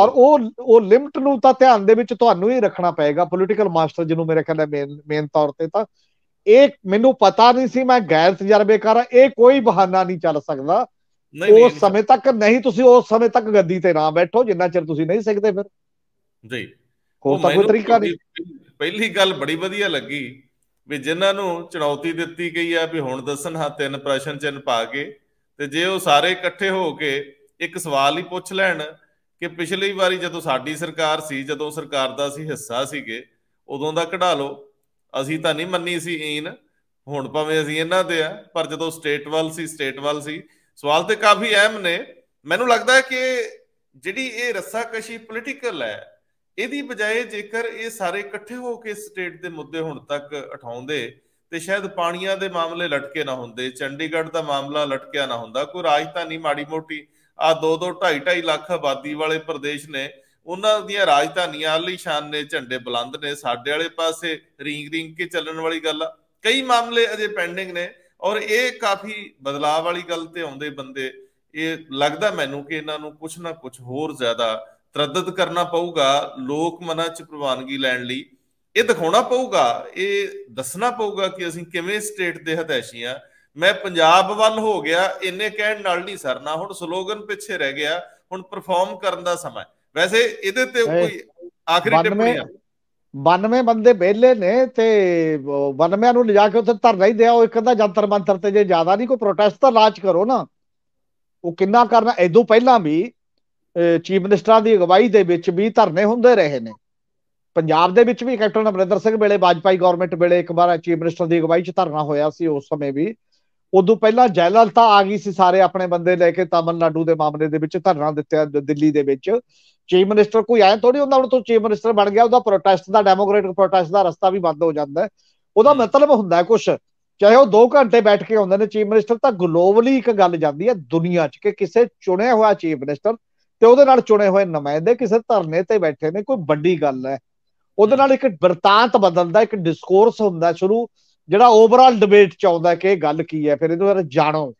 ਔਰ ਉਹ ਉਹ ਲਿਮਟ ਨੂੰ ਤਾਂ ਧਿਆਨ ਦੇ ਵਿੱਚ ਤੁਹਾਨੂੰ ਹੀ ਰੱਖਣਾ ਪਏਗਾ ਪੋਲੀਟੀਕਲ ਮਾਸਟਰ ਜਿਹਨੂੰ ਮੇਰੇ ਖਿਆਲ ਹੈ ਮੇਨ ਮੇਨ ਤੌਰ ਤੇ ਤਾਂ ਇਹ ਮੈਨੂੰ ਪਤਾ ਨਹੀਂ ਸੀ ਮੈਂ ਗੈਰ ਤਜਰਬੇਕਾਰ ਆ ਇਹ ਕੋਈ ਬਹਾਨਾ ਨਹੀਂ ਚੱਲ ਸਕਦਾ ਉਸ ਸਮੇਂ ਤੱਕ ਨਹੀਂ ਤੁਸੀਂ ਉਸ ਸਮੇਂ ਤੱਕ ਗੱਦੀ ਤੇ ਨਾ ਬੈਠੋ ਜਿੰਨਾ ਚਿਰ ਤੁਸੀਂ ਨਹੀਂ ਸਿੱਖਦੇ ਫਿਰ ਜੀ ਹੋਰ ਤਾਂ ਕੋਈ ਤਰੀਕਾ ਨਹੀਂ ਪਹਿਲੀ ਗੱਲ ਬੜੀ ਵਧੀਆ ਲੱਗੀ ਵੀ ਜਿਨ੍ਹਾਂ ਨੂੰ ਚੁਣੌਤੀ ਦਿੱਤੀ ਗਈ ਆ ਵੀ ਹੁਣ ਦੱਸਣ ਹਾਂ ਤਿੰਨ ਪ੍ਰਸ਼ਨ ਚਿੰਨ ਪਾ ਕੇ ਤੇ ਜੇ ਉਹ ਸਾਰੇ ਇਕੱਠੇ ਹੋ ਕੇ ਇੱਕ ਸਵਾਲ ਹੀ ਪੁੱਛ ਲੈਣ ਕਿ ਪਿਛਲੀ ਵਾਰੀ ਜਦੋਂ ਸਾਡੀ ਸਰਕਾਰ ਸੀ ਜਦੋਂ ਸਰਕਾਰ ਦਾ ਸੀ ਹਿੱਸਾ ਸੀਗੇ ਉਦੋਂ ਦਾ ਕਢਾ ਲਓ ਅਸੀਂ ਤਾਂ ਨਹੀਂ ਮੰਨੀ ਸੀ ਈਨ ਹੁਣ ਭਾਵੇਂ ਅਸੀਂ ਇਹਨਾਂ ਤੇ ਆ ਪਰ ਜਦੋਂ ਸਟੇਟ ਵੱਲ ਸੀ ਸਟੇਟ ਵੱਲ ਸੀ ਸਵਾਲ ਤੇ ਕਾਫੀ ਅਹਿਮ ਨੇ ਮੈਨੂੰ ਲੱਗਦਾ ਹੈ ਕਿ ਜਿਹੜੀ ਇਹ ਰੱਸਾਕਸ਼ੀ ਪੋਲੀਟੀਕਲ ਹੈ ਇਹਦੀ ਬਜਾਏ ਜੇਕਰ ਇਹ ਸਾਰੇ ਇਕੱਠੇ ਹੋ ਕੇ ਸਟੇਟ ਦੇ ਮੁੱਦੇ ਹੁਣ ਤੱਕ ਉਠਾਉਂਦੇ ਤੇ ਸ਼ਾਇਦ ਪਾਣੀਆਂ ਦੇ ਮਾਮਲੇ ਲਟਕੇ ਨਾ ਹੁੰਦੇ ਚੰਡੀਗੜ੍ਹ ਦਾ ਮਾਮਲਾ ਲਟਕਿਆ ਨਾ ਹੁੰਦਾ ਕੋਈ ਰਾਜਧਾਨੀ ਮਾੜੀ ਮੋਟੀ ਆ 2-2 2.5 ਲੱਖ ਆਬਾਦੀ ਵਾਲੇ ਪ੍ਰਦੇਸ਼ ਨੇ ਉਹਨਾਂ ਦੀਆਂ ਰਾਜਧਾਨੀਆਂ ਆਲੀ ਸ਼ਾਨ ਨੇ ਝੰਡੇ ਬੁਲੰਦ ਨੇ ਸਾਡੇ ਵਾਲੇ ਪਾਸੇ ਰਿੰਗ ਰਿੰਗ ਕੇ ਚੱਲਣ ਵਾਲੀ ਗੱਲ ਆ ਕਈ ਮਾਮਲੇ ਅਜੇ ਪੈਂਡਿੰਗ ਨੇ ਔਰ ਇਹ ਕਾਫੀ ਬਦਲਾਅ ਵਾਲੀ ਗੱਲ ਤੇ ਆਉਂਦੇ ਬੰਦੇ ਇਹ ਲੱਗਦਾ ਮੈਨੂੰ ਕਿ ਇਹਨਾਂ ਨੂੰ ਕੁਝ ਨਾ ਕੁਝ ਹੋਰ ਜ਼ਿਆਦਾ ਤਰਦਦ ਕਰਨਾ ਪਊਗਾ ਲੋਕ ਮਨਾਂ 'ਚ ਪ੍ਰਵਾਨਗੀ ਲੈਣ ਲਈ ਇਹ ਦਿਖਾਉਣਾ ਪਊਗਾ ਇਹ ਦੱਸਣਾ ਪਊਗਾ ਕਿ ਅਸੀਂ ਕਿਵੇਂ ਸਟੇਟ ਦੇ ਹਤੈਸ਼ੀ ਆ ਮੈਂ ਪੰਜਾਬ ਵੱਲ ਹੋ ਗਿਆ ਇੰਨੇ ਕਹਿਣ ਨਾਲ ਨਹੀਂ ਸਰਨਾ ਹੁਣ ਸਲੋਗਨ ਪਿੱਛੇ ਰਹਿ ਗਿਆ ਹੁਣ ਪਰਫਾਰਮ ਕਰਨ ਦਾ ਸਮਾਂ ਵੈਸੇ ਇਹਦੇ ਤੇ ਕੋਈ ਆਖਰੀ ਟਿੱਪਣੀ ਆ 92 ਬੰਦੇ ਵਿਹਲੇ ਨੇ ਤੇ 92 ਨੂੰ ਲਿਜਾ ਕੇ ਉੱਥੇ ਧਰਨਾ ਹੀ ਦਿਆ ਉਹ ਇੱਕ ਅੰਦਾ ਜੰਤਰ ਮੰਤਰ ਤੇ ਜੇ ਜ਼ਿਆਦਾ ਨਹੀਂ ਕੋਈ ਪ੍ਰੋਟੈਸਟ ਤਾਂ ਲਾਚ ਕਰੋ ਨਾ ਉਹ ਕਿੰਨਾ ਕਰਨਾ ਐਦੋਂ ਪਹਿਲਾਂ ਵੀ ਚੀਫ ਮਿਨਿਸਟਰਾਂ ਦੀ ਅਗਵਾਈ ਦੇ ਵਿੱਚ ਵੀ ਧਰਨੇ ਹੁੰਦੇ ਰਹੇ ਨੇ ਪੰਜਾਬ ਦੇ ਵਿੱਚ ਵੀ ਕੈਪਟਨ ਅਮਰਿੰਦਰ ਸਿੰਘ ਵੇਲੇ ਬਾਜਪਾਈ ਗਵਰਨਮੈਂਟ ਵੇਲੇ ਇੱਕ ਵਾਰ ਚੀਫ ਮਿਨਿਸਟਰ ਦੀ ਅਗਵਾਈ 'ਚ ਧਰਨਾ ਹੋਇਆ ਸੀ ਉਸ ਸਮੇਂ ਵੀ ਉਦੋਂ ਪਹਿਲਾਂ ਜੈਲਲਤਾ ਆ ਗਈ ਸੀ ਸਾਰੇ ਆਪਣੇ ਬੰਦੇ ਲੈ ਕੇ ਤਾਮਿਲਨਾਡੂ ਦੇ ਮਾਮਲੇ ਦੇ ਵਿੱਚ ਧਰਨਾ ਦਿੱਤਾ ਦਿੱਲੀ ਦੇ ਵਿੱਚ ਚੀਫ ਮਿਨਿਸਟਰ ਕੋਈ ਆਇਆ ਥੋੜੀ ਉਹਨਾਂ ਨੂੰ ਤੋਂ ਚੀਫ ਮਿਨਿਸਟਰ ਬਣ ਗਿਆ ਉਹਦਾ ਪ੍ਰੋਟੈਸਟ ਦਾ ਡੈਮੋਕ੍ਰੈਟਿਕ ਪ੍ਰੋਟੈਸਟ ਦਾ ਰਸਤਾ ਵੀ ਬੰਦ ਹੋ ਜਾਂਦਾ ਉਹਦਾ ਮਤਲਬ ਹੁੰਦਾ ਕੁਝ ਚਾਹੇ ਉਹ 2 ਘੰਟੇ ਬੈਠ ਕੇ ਆਉਂਦੇ ਨੇ ਚੀਫ ਮਿਨਿਸਟਰ ਤਾਂ ਗਲੋਬਲੀ ਇੱਕ ਗੱਲ ਜਾਂਦੀ ਹੈ ਦੁਨੀਆ 'ਚ ਕਿ ਕਿਸੇ ਚੁਣਿਆ ਹੋਇਆ ਚੀਫ ਮਿਨਿਸਟਰ ਤੇ ਉਹਦੇ ਨਾਲ ਚੁਣੇ ਹੋਏ ਨੁਮਾਇੰਦੇ ਕਿਸੇ ਧਰਨੇ ਤੇ ਬੈਠੇ ਨੇ ਕੋਈ ਵੱਡੀ ਗੱਲ ਹੈ ਉਹਦੇ ਨਾਲ ਇੱਕ ਵਰਤਾਂਤ ਬਦਲਦਾ ਇੱਕ ਡਿਸਕੋਰਸ ਹੁੰਦਾ ਸ਼ੁਰੂ ਜਿਹੜਾ ਓਵਰਆਲ ਡਿਬੇਟ ਚ ਆਉਂਦਾ ਕਿ ਇਹ ਗੱਲ ਕੀ ਹੈ ਫਿਰ ਇਹਨੂੰ ਫਿਰ ਜਾਣੋ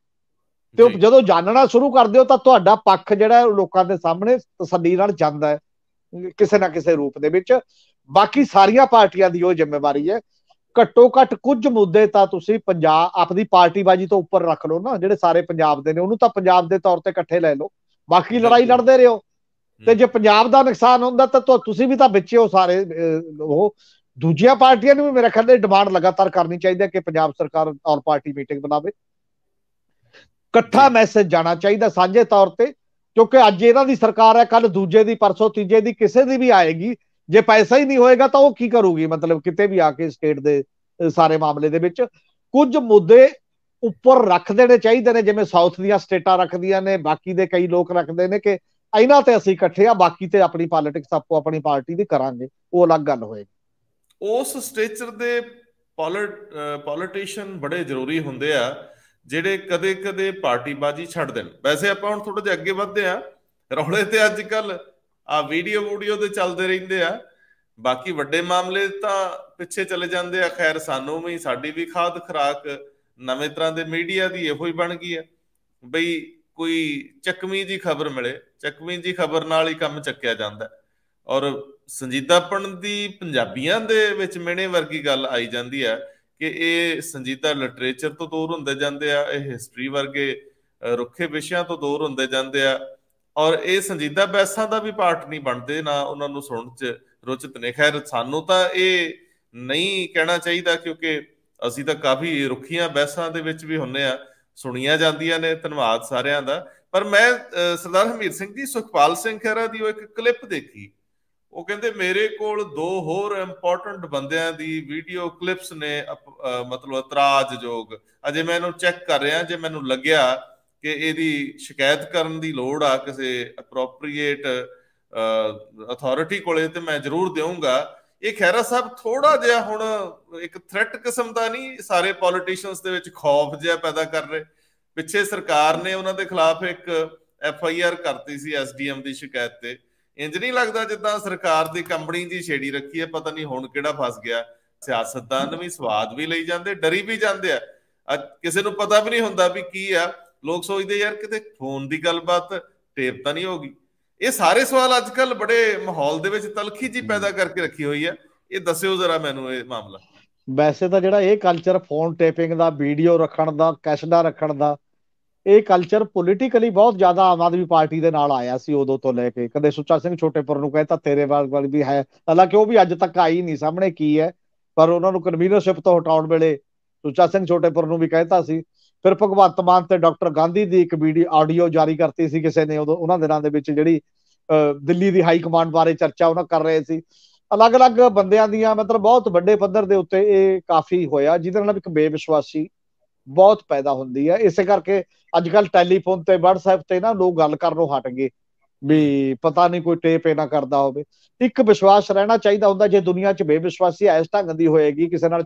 ਤੇ ਜਦੋਂ ਜਾਣਨਾ ਸ਼ੁਰੂ ਕਰਦੇ ਹੋ ਤਾਂ ਤੁਹਾਡਾ ਪੱਖ ਜਿਹੜਾ ਲੋਕਾਂ ਦੇ ਸਾਹਮਣੇ ਤਸੱਲੀ ਨਾਲ ਜਾਂਦਾ ਹੈ ਕਿਸੇ ਨਾ ਕਿਸੇ ਰੂਪ ਦੇ ਵਿੱਚ ਬਾਕੀ ਸਾਰੀਆਂ ਪਾਰਟੀਆਂ ਦੀ ਉਹ ਜ਼ਿੰਮੇਵਾਰੀ ਹੈ ਘੱਟੋ ਘੱਟ ਕੁਝ ਮੁੱਦੇ ਤਾਂ ਤੁਸੀਂ ਪੰਜਾਬ ਆਪਣੀ ਪਾਰਟੀ ਬਾਜੀ ਤੋਂ ਉੱਪਰ ਰੱਖ ਲਓ ਨਾ ਜਿਹੜੇ ਸਾਰੇ ਪੰਜਾਬ ਦੇ ਨੇ ਉਹਨੂੰ ਤਾਂ ਪੰਜਾਬ ਦੇ ਤੌਰ ਤੇ ਇਕੱਠੇ ਲੈ ਲਓ ਬਾਕੀ ਲੜਾਈ ਲੜਦੇ ਰਹੋ ਤੇ ਜੇ ਪੰਜਾਬ ਦਾ ਨੁਕਸਾਨ ਹੁੰਦਾ ਤਾਂ ਤੁਸੀਂ ਵੀ ਤਾਂ ਵਿੱਚੇ ਹੋ ਸਾਰੇ ਉਹ ਦੂਜੀਆਂ ਪਾਰਟੀਆਂ ਨੂੰ ਵੀ ਮੇਰੇ ਖਿਆਲ ਨਾਲ ਡਿਮਾਂਡ ਲਗਾਤਾਰ ਕਰਨੀ ਚਾਹੀਦੀ ਹੈ ਕਿ ਪੰਜਾਬ ਸਰਕਾਰ ਔਰ ਪਾਰਟੀ ਮੀਟਿੰਗ ਬਣਾਵੇ ਇਕੱਠਾ ਮੈਸੇਜ ਜਾਣਾ ਚਾਹੀਦਾ ਸਾਂਝੇ ਤੌਰ ਤੇ ਕਿਉਂਕਿ ਅੱਜ ਇਹਨਾਂ ਦੀ ਸਰਕਾਰ ਹੈ ਕੱਲ ਦੂਜੇ ਦੀ ਪਰਸੋ ਤੀਜੇ ਦੀ ਕਿਸੇ ਦੀ ਵੀ ਆਏਗੀ ਜੇ ਪੈਸਾ ਹੀ ਨਹੀਂ ਹੋਏਗਾ ਤਾਂ ਉਹ ਕੀ ਕਰੂਗੀ ਮਤਲਬ ਕਿਤੇ ਵੀ ਆ ਕੇ ਸਟੇਟ ਦੇ ਸਾਰੇ ਮਾਮਲੇ ਦੇ ਵਿੱਚ ਕੁਝ ਮੁੱਦੇ ਉੱਪਰ ਰੱਖ ਦੇਣੇ ਚਾਹੀਦੇ ਨੇ ਜਿਵੇਂ ਸਾਊਥ ਦੀਆਂ ਸਟੇਟਾਂ ਰੱਖਦੀਆਂ ਨੇ ਬਾਕੀ ਦੇ ਕਈ ਲੋਕ ਰੱਖਦੇ ਨੇ ਕਿ ਇਹਨਾਂ ਤੇ ਅਸੀਂ ਇਕੱਠੇ ਆ ਬਾਕੀ ਤੇ ਆਪਣੀ ਪੋਲਿਟਿਕਸ ਆਪੋ ਆਪਣੀ ਪਾਰਟੀ ਦੀ ਕਰਾਂਗੇ ਉਹ ਅਲੱਗ ਗੱਲ ਹੋਏਗੀ ਉਸ ਸਟੇਚਰ ਦੇ ਪੋਲਿਟਿਸ਼ੀਅਨ ਬੜੇ ਜ਼ਰੂਰੀ ਹੁੰਦੇ ਆ ਜਿਹੜੇ ਕਦੇ-ਕਦੇ ਪਾਰਟੀਬਾਜ਼ੀ ਛੱਡ ਦੇਣ ਵੈਸੇ ਆਪਾਂ ਹੁਣ ਥੋੜਾ ਜਿਹਾ ਅੱਗੇ ਵਧਦੇ ਆ ਰੌਲੇ ਤੇ ਅੱਜ ਕੱਲ ਆ ਵੀਡੀਓ ਵੀਡੀਓ ਤੇ ਚੱਲਦੇ ਰਹਿੰਦੇ ਆ ਬਾਕੀ ਵੱਡੇ ਮਾਮਲੇ ਤਾਂ ਪਿੱਛੇ ਚਲੇ ਜਾਂਦੇ ਆ ਖੈਰ ਸਾਨੂੰ ਵੀ ਸਾਡੀ ਵੀ ਖਾਦ ਖਰਾਕ ਨਵੇਂ ਤਰ੍ਹਾਂ ਦੇ ਮੀਡੀਆ ਦੀ ਇਹੋ ਹੀ ਬਣ ਗਈ ਆ ਬਈ ਕੋਈ ਚੱਕਵੀਂ ਦੀ ਖਬਰ ਮਿਲੇ ਚੱਕਵੀਂ ਦੀ ਖਬਰ ਨਾਲ ਹੀ ਕੰਮ ਚੱਕਿਆ ਜਾਂਦਾ ਔਰ ਸੰਜੀਦਾਪਣ ਦੀ ਪੰਜਾਬੀਆਂ ਦੇ ਵਿੱਚ ਮਿਹਣੇ ਵਰਗੀ ਗੱਲ ਆਈ ਜਾਂਦੀ ਆ ਕਿ ਇਹ ਸੰਜੀਦਾ ਲਿਟਰੇਚਰ ਤੋਂ ਦੂਰ ਹੁੰਦੇ ਜਾਂਦੇ ਆ ਇਹ ਹਿਸਟਰੀ ਵਰਗੇ ਰੁੱਖੇ ਵਿਸ਼ਿਆਂ ਤੋਂ ਦੂਰ ਹੁੰਦੇ ਜਾਂਦੇ ਆ ਔਰ ਇਹ ਸੰਜੀਦਾ ਬੈਸਾਂ ਦਾ ਵੀ ਪਾਰਟ ਨਹੀਂ ਬਣਦੇ ਨਾ ਉਹਨਾਂ ਨੂੰ ਸੁਣਨ ਚ ਰੁਚਿਤ ਨੇ ਖੈਰ ਸਾਨੂੰ ਤਾਂ ਇਹ ਨਹੀਂ ਕਹਿਣਾ ਚਾਹੀਦਾ ਕਿਉਂਕਿ ਅਸੀਂ ਤਾਂ ਕਾਫੀ ਰੁੱਖੀਆਂ ਬਹਿਸਾਂ ਦੇ ਵਿੱਚ ਵੀ ਹੁੰਨੇ ਆ ਸੁਣੀਆਂ ਜਾਂਦੀਆਂ ਨੇ ਧੰਨਵਾਦ ਸਾਰਿਆਂ ਦਾ ਪਰ ਮੈਂ ਸਰਦਾਰ ਹਮੀਰ ਸਿੰਘ ਜੀ ਸੁਖਪਾਲ ਸਿੰਘ ਖਹਿਰਾ ਦੀ ਉਹ ਇੱਕ ਕਲਿੱਪ ਦੇਖੀ ਉਹ ਕਹਿੰਦੇ ਮੇਰੇ ਕੋਲ ਦੋ ਹੋਰ ਇੰਪੋਰਟੈਂਟ ਬੰਦਿਆਂ ਦੀ ਵੀਡੀਓ ਕਲਿੱਪਸ ਨੇ ਮਤਲਬ ਇਤਰਾਜ਼ਯੋਗ ਅਜੇ ਮੈਂ ਇਹਨੂੰ ਚੈੱਕ ਕਰ ਰਿਹਾ ਜੇ ਮੈਨੂੰ ਲੱਗਿਆ ਕਿ ਇਹਦੀ ਸ਼ਿਕਾਇਤ ਕਰਨ ਦੀ ਲੋੜ ਆ ਕਿਸੇ ਅਪਰੋਪਰੀਏਟ ਅਥਾਰਟੀ ਕੋਲੇ ਤੇ ਮੈਂ ਜ਼ਰੂਰ ਦੇਵਾਂਗਾ ਇਹ ਖੈਰਾ ਸਾਹਿਬ ਥੋੜਾ ਜਿਹਾ ਹੁਣ ਇੱਕ ਥ੍ਰੈਟ ਕਿਸਮ ਦਾ ਨਹੀਂ ਸਾਰੇ ਪੋਲੀਟੀਸ਼ੀਅਨਸ ਦੇ ਵਿੱਚ ਖੌਫ ਜਿਹਾ ਪੈਦਾ ਕਰ ਰਹੇ ਪਿੱਛੇ ਸਰਕਾਰ ਨੇ ਉਹਨਾਂ ਦੇ ਖਿਲਾਫ ਇੱਕ ਐਫ ਆਈ ਆਰ ਕਰਤੀ ਸੀ ਐਸ ਡੀ ਐਮ ਦੀ ਸ਼ਿਕਾਇਤ ਤੇ ਇੰਜ ਨਹੀਂ ਲੱਗਦਾ ਜਿੱਦਾਂ ਸਰਕਾਰ ਦੀ ਕੰਪਨੀ ਦੀ ਛੇੜੀ ਰੱਖੀ ਹੈ ਪਤਾ ਨਹੀਂ ਹੁਣ ਕਿਹੜਾ ਫਸ ਗਿਆ ਸਿਆਸਤਦਾਨ ਵੀ ਸਵਾਦ ਵੀ ਲਈ ਜਾਂਦੇ ਡਰੀ ਵੀ ਜਾਂਦੇ ਆ ਕਿਸੇ ਨੂੰ ਪਤਾ ਵੀ ਨਹੀਂ ਹੁੰਦਾ ਵੀ ਕੀ ਆ ਲੋਕ ਸੋਚਦੇ ਯਾਰ ਕਿਤੇ ਫੋਨ ਦੀ ਗੱਲਬਾਤ ਟੇਪ ਤਾਂ ਨਹੀਂ ਹੋਗੀ ਇਹ ਸਾਰੇ ਸਵਾਲ ਅੱਜ ਕੱਲ ਬੜੇ ਮਾਹੌਲ ਦੇ ਵਿੱਚ ਤਲਖੀ ਜੀ ਪੈਦਾ ਕਰਕੇ ਰੱਖੀ ਹੋਈ ਹੈ ਇਹ ਦੱਸਿਓ ਜ਼ਰਾ ਮੈਨੂੰ ਇਹ ਮਾਮਲਾ ਵੈਸੇ ਤਾਂ ਜਿਹੜਾ ਇਹ ਕਲਚਰ ਫੋਨ ਟੇਪਿੰਗ ਦਾ ਵੀਡੀਓ ਰੱਖਣ ਦਾ ਕੈਸ਼ਡਾ ਰੱਖਣ ਦਾ ਇਹ ਕਲਚਰ ਪੋਲੀਟੀਕਲੀ ਬਹੁਤ ਜ਼ਿਆਦਾ ਆਮ ਆਦਮੀ ਪਾਰਟੀ ਦੇ ਨਾਲ ਆਇਆ ਸੀ ਉਦੋਂ ਤੋਂ ਲੈ ਕੇ ਕਦੇ ਸੁੱਚਾ ਸਿੰਘ ਛੋਟੇਪੁਰ ਨੂੰ ਕਹਿੰਦਾ ਤੇਰੇ ਵਾਲ ਵੀ ਹੈ ਹਾਲਾਂਕਿ ਉਹ ਵੀ ਅੱਜ ਤੱਕ ਆਈ ਨਹੀਂ ਸਾਹਮਣੇ ਕੀ ਹੈ ਪਰ ਉਹਨਾਂ ਨੂੰ ਕਨਵੀਨਰਸ਼ਿਪ ਤੋਂ ਹਟਾਉਣ ਵੇਲੇ ਸੁੱਚਾ ਸਿੰਘ ਛੋਟੇਪੁਰ ਨੂੰ ਵੀ ਕਹਿੰਦਾ ਸੀ ਫਿਰ ਭਗਵੰਤ ਮਾਨ ਤੇ ਡਾਕਟਰ ਗਾਂਧੀ ਦੀ ਇੱਕ ਵੀਡੀਓ ਆਡੀਓ ਜਾਰੀ ਕਰਤੀ ਸੀ ਕਿਸੇ ਨੇ ਉਦੋਂ ਉਹਨਾਂ ਦਿਨਾਂ ਦੇ ਵਿੱਚ ਜਿਹੜੀ ਦਿੱਲੀ ਦੀ ਹਾਈ ਕਮਾਂਡ ਬਾਰੇ ਚਰਚਾ ਉਹਨਾਂ ਕਰ ਰਹੇ ਸੀ ਅਲੱਗ-ਅਲੱਗ ਬੰਦਿਆਂ ਦੀਆਂ ਮਤਲਬ ਬਹੁਤ ਵੱਡੇ ਪੱਧਰ ਦੇ ਉੱਤੇ ਇਹ ਕਾਫੀ ਹੋਇਆ ਜਿਹਦੇ ਨਾਲ ਇੱਕ ਬੇਵਿਸ਼ਵਾਸੀ ਬਹੁਤ ਪੈਦਾ ਹੁੰਦੀ ਹੈ ਇਸੇ ਕਰਕੇ ਅੱਜ ਕੱਲ ਟੈਲੀਫੋਨ ਤੇ WhatsApp ਤੇ ਨਾ ਲੋਕ ਗੱਲ ਕਰਨੋਂ ਹਟ ਗਏ ਵੀ ਪਤਾ ਨਹੀਂ ਕੋਈ ਟੇਪ ਇਹ ਨਾ ਕਰਦਾ ਹੋਵੇ ਇੱਕ ਵਿਸ਼ਵਾਸ ਰਹਿਣਾ ਚਾਹੀਦਾ ਹੁੰਦਾ ਜੇ ਦੁਨੀਆ 'ਚ ਬੇਵਿਸ਼ਵਾਸੀ ਐਸ ਢੰਗ ਦੀ ਹੋਏਗੀ ਕਿਸੇ ਨਾਲ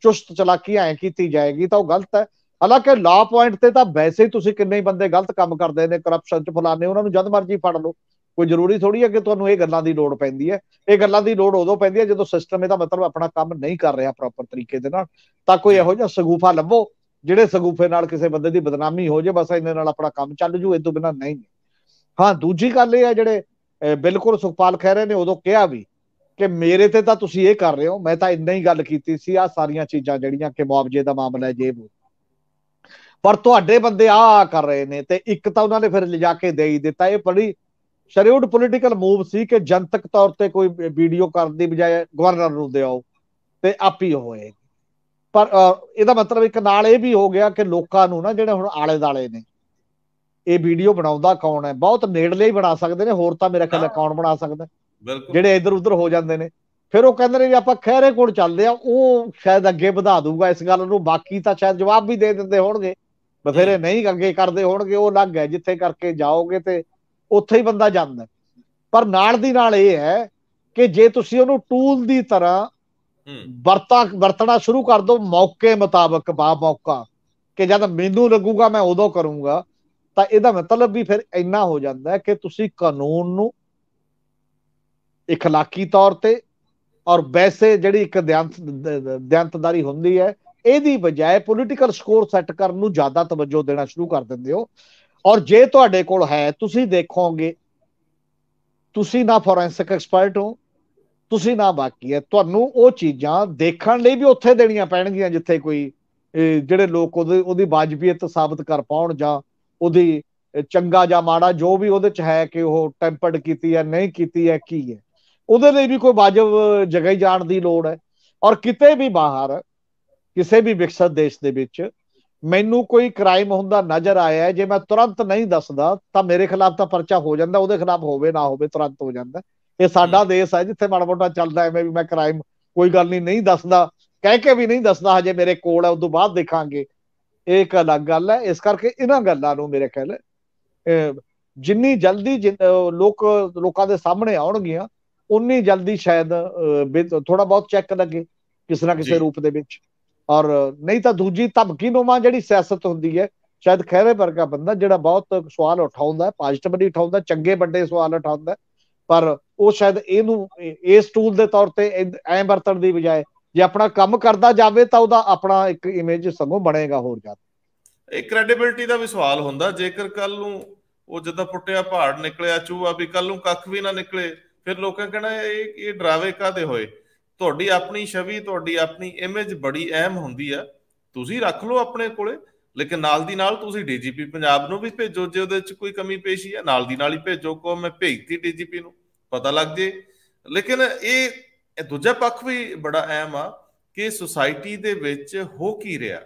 ਚੁਸਤ ਚਲਾਕੀ ਐ ਕੀਤੀ ਜਾਏਗੀ ਤਾਂ ਉਹ ਗਲਤ ਹੈ ਹਾਲਾਂਕਿ ਲਾ ਪੁਆਇੰਟ ਤੇ ਤਾਂ ਵੈਸੇ ਹੀ ਤੁਸੀਂ ਕਿੰਨੇ ਹੀ ਬੰਦੇ ਗਲਤ ਕੰਮ ਕਰਦੇ ਨੇ ਕਰਪਸ਼ਨ ਚ ਫਲਾਣੇ ਉਹਨਾਂ ਨੂੰ ਜਦ ਮਰਜ਼ੀ ਫੜ ਲਓ ਕੋਈ ਜ਼ਰੂਰੀ ਥੋੜੀ ਹੈ ਕਿ ਤੁਹਾਨੂੰ ਇਹ ਗੱਲਾਂ ਦੀ ਲੋੜ ਪੈਂਦੀ ਹੈ ਇਹ ਗੱਲਾਂ ਦੀ ਲੋੜ ਉਦੋਂ ਪੈਂਦੀ ਹੈ ਜਦੋਂ ਸਿਸਟਮ ਇਹਦਾ ਮਤਲਬ ਆਪਣਾ ਕੰਮ ਨਹੀਂ ਕਰ ਰਿਹਾ ਪ੍ਰੋਪਰ ਤਰੀਕੇ ਦੇ ਨਾਲ ਤਾਂ ਕੋਈ ਇਹੋ ਜਿਹਾ ਸਗੂਫਾ ਲੱਭੋ ਜਿਹੜੇ ਸਗੂਫੇ ਨਾਲ ਕਿਸੇ ਬੰਦੇ ਦੀ ਬਦਨਾਮੀ ਹੋ ਜੇ ਬਸ ਇਹਨਾਂ ਨਾਲ ਆਪਣਾ ਕੰਮ ਚੱਲ ਜੂ ਇਹ ਤੋਂ ਬਿਨਾ ਨਹੀਂ ਹਾਂ ਦੂਜੀ ਗੱਲ ਇਹ ਹੈ ਜਿਹੜੇ ਬਿਲਕੁਲ ਸੁਖਪਾਲ ਕਹਿ ਰਹੇ ਨੇ ਉਦੋਂ ਕਿਹਾ ਵੀ ਕਿ ਮੇਰੇ ਤੇ ਤਾਂ ਤੁਸੀਂ ਇਹ ਕਰ ਰਹੇ ਹੋ ਮੈਂ ਤਾਂ ਇੰਨਾ ਹੀ ਗੱਲ ਕੀਤੀ ਸੀ ਆ ਸਾਰੀਆਂ ਚੀਜ਼ਾਂ ਜਿਹੜੀਆਂ ਕਿ ਮੁਆਵਜ਼ੇ ਦਾ ਮਾਮਲਾ ਹੈ ਉਹ ਪਰ ਤੁਹਾਡੇ ਬੰਦੇ ਆ ਆ ਕਰ ਰਹੇ ਨੇ ਤੇ ਇੱਕ ਤਾਂ ਉਹਨਾਂ ਨੇ ਫਿਰ ਲਿਜਾ ਕੇ ਦੇ ਹੀ ਦਿੱਤਾ ਇਹ ਬੜੀ ਸ਼ਰਿਊਡ ਪੋਲੀਟੀਕਲ ਮੂਵ ਸੀ ਕਿ ਜਨਤਕ ਤੌਰ ਤੇ ਕੋਈ ਵੀਡੀਓ ਕਰਨ ਦੀ ਬਜਾਏ ਗਵਰਨਰ ਨੂੰ ਦਿਓ ਤੇ ਆਪ ਹੀ ਹੋਏ ਪਰ ਇਹਦਾ ਮਤਲਬ ਇੱਕ ਨਾਲ ਇਹ ਵੀ ਹੋ ਗਿਆ ਕਿ ਲੋਕਾਂ ਨੂੰ ਨਾ ਜਿਹੜੇ ਹੁਣ ਆਲੇ ਦਾਲੇ ਨੇ ਇਹ ਵੀਡੀਓ ਬਣਾਉਂਦਾ ਕੌਣ ਹੈ ਬਹੁਤ ਨੇੜਲੇ ਹੀ ਬਣਾ ਸਕਦੇ ਨੇ ਹੋਰ ਤਾਂ ਮੇਰੇ ਖਿਆਲ ਕੌਣ ਬਣਾ ਸਕਦਾ ਜਿਹੜੇ ਇੱਧਰ ਉੱਧਰ ਹੋ ਜਾਂਦੇ ਨੇ ਫਿਰ ਉਹ ਕਹਿੰਦੇ ਨੇ ਵੀ ਆਪਾਂ ਖੈਰੇ ਕੋਲ ਚੱਲਦੇ ਆ ਉਹ ਸ਼ਾਇਦ ਅੱਗੇ ਵਧਾ ਦੂਗਾ ਇਸ ਗੱਲ ਨੂੰ ਬਾਕੀ ਤਾਂ ਸ਼ਾਇਦ ਜਵਾਬ ਵੀ ਦੇ ਦਿੰਦੇ ਹੋਣਗੇ ਬਥੇਰੇ ਨਹੀਂ ਅੱਗੇ ਕਰਦੇ ਹੋਣਗੇ ਉਹ ਅਲੱਗ ਹੈ ਜਿੱਥੇ ਕਰਕੇ ਜਾਓਗੇ ਤੇ ਉੱਥੇ ਹੀ ਬੰਦਾ ਜਾਂਦਾ ਪਰ ਨਾਲ ਦੀ ਨਾਲ ਇਹ ਹੈ ਕਿ ਜੇ ਤੁਸੀਂ ਉਹਨੂੰ ਟੂਲ ਦੀ ਤਰ੍ਹਾਂ ਵਰਤਾ ਵਰਤਣਾ ਸ਼ੁਰੂ ਕਰ ਦੋ ਮੌਕੇ ਮੁਤਾਬਕ ਬਾ ਮੌਕਾ ਕਿ ਜਦ ਮੈਨੂੰ ਲੱਗੂਗਾ ਮੈਂ ਉਦੋਂ ਕਰੂੰਗਾ ਤਾਂ ਇਹਦਾ ਮਤਲਬ ਵੀ ਫਿਰ ਇੰਨਾ ਹੋ ਜਾਂਦਾ ਹੈ ਕਿ ਤੁਸੀਂ ਕਾਨੂੰਨ ਨੂੰ اخلاقی ਤੌਰ ਤੇ ਔਰ ਵੈਸੇ ਜਿਹੜੀ ਇੱਕ ਦਿਆਂਤ ਦਿਆਂਤਦਾਰੀ ਹੁੰਦੀ ਹੈ ਇਹਦੀ ਬਜਾਏ ਪੋਲੀਟੀਕਲ ਸਕੋਰ ਸੈੱਟ ਕਰਨ ਨੂੰ ਜ਼ਿਆਦਾ ਤਵੱਜੋ ਦੇਣਾ ਸ਼ੁਰੂ ਕਰ ਦਿੰਦੇ ਹੋ ਔਰ ਜੇ ਤੁਹਾਡੇ ਕੋਲ ਹੈ ਤੁਸੀਂ ਦੇਖੋਗੇ ਤੁਸੀਂ ਨਾ ਫੋਰੈਂਸਿਕ ਐਕਸਪਰਟ ਹੋ ਤੁਸੀਂ ਨਾ ਬਾਕੀ ਹੈ ਤੁਹਾਨੂੰ ਉਹ ਚੀਜ਼ਾਂ ਦੇਖਣ ਲਈ ਵੀ ਉੱਥੇ ਦੇਣੀਆਂ ਪੈਣਗੀਆਂ ਜਿੱਥੇ ਕੋਈ ਜਿਹੜੇ ਲੋਕ ਉਹਦੀ ਉਹਦੀ ਬਾਜਬੀਅਤ ਸਾਬਤ ਕਰ ਪਾਉਣ ਜਾਂ ਉਹਦੀ ਚੰਗਾ ਜਾਂ ਮਾੜਾ ਜੋ ਵੀ ਉਹਦੇ ਚ ਹੈ ਕਿ ਉਹ ਟੈਂਪਰਡ ਕੀਤੀ ਹੈ ਨਹੀਂ ਕੀਤੀ ਹੈ ਕੀ ਹੈ ਉਹਦੇ ਲਈ ਵੀ ਕੋਈ ਵਾਜਬ ਜਗ੍ਹਾ ਹੀ ਜਾਣ ਦੀ ਲੋੜ ਹੈ ਔਰ ਕਿਤੇ ਵੀ ਬਾਹਰ ਕਿਸੇ ਵੀ ਵਿਕਸਿਤ ਦੇਸ਼ ਦੇ ਵਿੱਚ ਮੈਨੂੰ ਕੋਈ ਕ੍ਰਾਈਮ ਹੁੰਦਾ ਨਜ਼ਰ ਆਇਆ ਜੇ ਮੈਂ ਤੁਰੰਤ ਨਹੀਂ ਦੱਸਦਾ ਤਾਂ ਮੇਰੇ ਖਿਲਾਫ ਤਾਂ ਪਰਚਾ ਹੋ ਜਾਂਦਾ ਉਹਦੇ ਖਿਲਾਫ ਹੋਵੇ ਨਾ ਹੋਵੇ ਤੁਰੰਤ ਹੋ ਜਾਂਦਾ ਇਹ ਸਾਡਾ ਦੇਸ਼ ਹੈ ਜਿੱਥੇ ਮੜਮੋਟਾ ਚੱਲਦਾ ਐਵੇਂ ਵੀ ਮੈਂ ਕ੍ਰਾਈਮ ਕੋਈ ਗੱਲ ਨਹੀਂ ਨਹੀਂ ਦੱਸਦਾ ਕਹਿ ਕੇ ਵੀ ਨਹੀਂ ਦੱਸਦਾ ਹਜੇ ਮੇਰੇ ਕੋਲ ਹੈ ਉਸ ਤੋਂ ਬਾਅਦ ਦੇਖਾਂਗੇ ਇਹ ਇੱਕ ਅਲੱਗ ਗੱਲ ਹੈ ਇਸ ਕਰਕੇ ਇਹਨਾਂ ਗੱਲਾਂ ਨੂੰ ਮੇਰੇ ਖਿਆਲ ਜਿੰਨੀ ਜਲਦੀ ਲੋਕ ਲੋਕਾਂ ਦੇ ਸਾਹਮਣੇ ਆਉਣਗੀਆਂ ਉਨੀ ਜਲਦੀ ਸ਼ਾਇਦ ਥੋੜਾ ਬਹੁਤ ਚੈੱਕ ਲੱਗੇ ਕਿਸੇ ਨਾ ਕਿਸੇ ਰੂਪ ਦੇ ਵਿੱਚ ਔਰ ਨਹੀਂ ਤਾਂ ਦੂਜੀ ਧਮਕੀ ਨੋਮਾ ਜਿਹੜੀ ਸਿਆਸਤ ਹੁੰਦੀ ਹੈ ਸ਼ਾਇਦ ਖੈਰੇ ਵਰਗਾ ਬੰਦਾ ਜਿਹੜਾ ਬਹੁਤ ਸਵਾਲ ਉਠਾਉਂਦਾ ਪੋਜ਼ਿਟਿਵਲੀ ਉਠਾਉਂਦਾ ਚੰਗੇ ਵੱਡੇ ਸਵਾਲ ਉਠਾਉਂਦਾ ਪਰ ਉਹ ਸ਼ਾਇਦ ਇਹਨੂੰ ਇਸ ਟੂਲ ਦੇ ਤੌਰ ਤੇ ਐ ਵਰਤਣ ਦੀ ਬਜਾਏ ਜੇ ਆਪਣਾ ਕੰਮ ਕਰਦਾ ਜਾਵੇ ਤਾਂ ਉਹਦਾ ਆਪਣਾ ਇੱਕ ਇਮੇਜ ਸਗੋਂ ਬਣੇਗਾ ਹੋਰ ਜ਼ਿਆਦਾ ਇਹ ਕ੍ਰੈਡੀਬਿਲਟੀ ਦਾ ਵੀ ਸਵਾਲ ਹੁੰਦਾ ਜੇਕਰ ਕੱਲ ਨੂੰ ਉਹ ਜਦੋਂ ਪੁੱਟਿਆ ਪਹਾੜ ਨਿਕਲਿਆ ਚੂਹਾ ਵੀ ਕੱਲ ਨੂੰ ਕੱਖ ਵੀ ਨਾ ਨਿਕਲੇ ਫਿਰ ਲੋਕਾਂ ਕਹਿਣਾ ਇਹ ਇਹ ਡਰਾਵੇ ਕਾਦੇ ਹੋਏ ਤੁਹਾਡੀ ਆਪਣੀ ਛਵੀ ਤੁਹਾਡੀ ਆਪਣੀ ਇਮੇਜ ਬੜੀ ਅਹਿਮ ਹੁੰਦੀ ਆ ਤੁਸੀਂ ਰੱਖ ਲਓ ਆਪਣੇ ਕੋਲੇ ਲੇਕਿਨ ਨਾਲ ਦੀ ਨਾਲ ਤੁਸੀਂ ਡੀਜੀਪੀ ਪੰਜਾਬ ਨੂੰ ਵੀ ਭੇਜੋ ਜੇ ਉਹਦੇ ਵਿੱਚ ਕੋਈ ਕਮੀ ਪੇਸ਼ੀ ਆ ਨਾਲ ਦੀ ਨਾਲ ਹੀ ਭੇਜੋ ਕੋ ਮੈਂ ਭੇਜਤੀ ਡੀਜੀਪੀ ਨੂੰ ਪਤਾ ਲੱਗ ਜੇ ਲੇਕਿਨ ਇਹ ਦੂਜਾ ਪੱਖ ਵੀ ਬੜਾ ਅਹਿਮ ਆ ਕਿ ਸੁਸਾਇਟੀ ਦੇ ਵਿੱਚ ਹੋ ਕੀ ਰਿਹਾ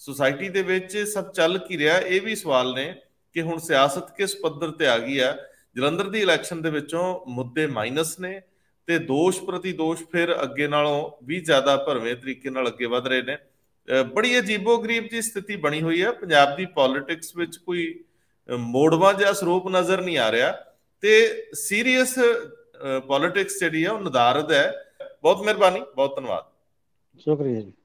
ਸੁਸਾਇਟੀ ਦੇ ਵਿੱਚ ਸਭ ਚੱਲ ਕੀ ਰਿਹਾ ਇਹ ਵੀ ਸਵਾਲ ਨੇ ਕਿ ਹੁਣ ਸਿਆਸਤ ਕਿਸ ਪੱਧਰ ਤੇ ਆ ਗਈ ਆ ਜਲੰਧਰ ਦੀ ਇਲੈਕਸ਼ਨ ਦੇ ਵਿੱਚੋਂ ਮੁੱਦੇ ਮਾਈਨਸ ਨੇ ਤੇ ਦੋਸ਼ ਪ੍ਰਤੀ ਦੋਸ਼ ਫਿਰ ਅੱਗੇ ਨਾਲੋਂ ਵੀ ਜ਼ਿਆਦਾ ਭਰਵੇਂ ਤਰੀਕੇ ਨਾਲ ਅੱਗੇ ਵਧ ਰਹੇ ਨੇ ਬੜੀ ਅਜੀਬੋ-ਗਰੀਬ ਜੀ ਸਥਿਤੀ ਬਣੀ ਹੋਈ ਹੈ ਪੰਜਾਬ ਦੀ ਪੋਲਿਟਿਕਸ ਵਿੱਚ ਕੋਈ ਮੋੜਵਾ ਜਿਹਾ ਸਰੂਪ ਨਜ਼ਰ ਨਹੀਂ ਆ ਰਿਹਾ ਤੇ ਸੀਰੀਅਸ ਪੋਲਿਟਿਕਸ ਜਿਹੜੀ ਹੈ ਉਹ ਨਦਾਰਦ ਹੈ ਬਹੁਤ ਮਿਹਰਬਾਨੀ ਬਹੁਤ ਧੰਨਵਾਦ ਸ਼ੁਕਰੀਆ ਜੀ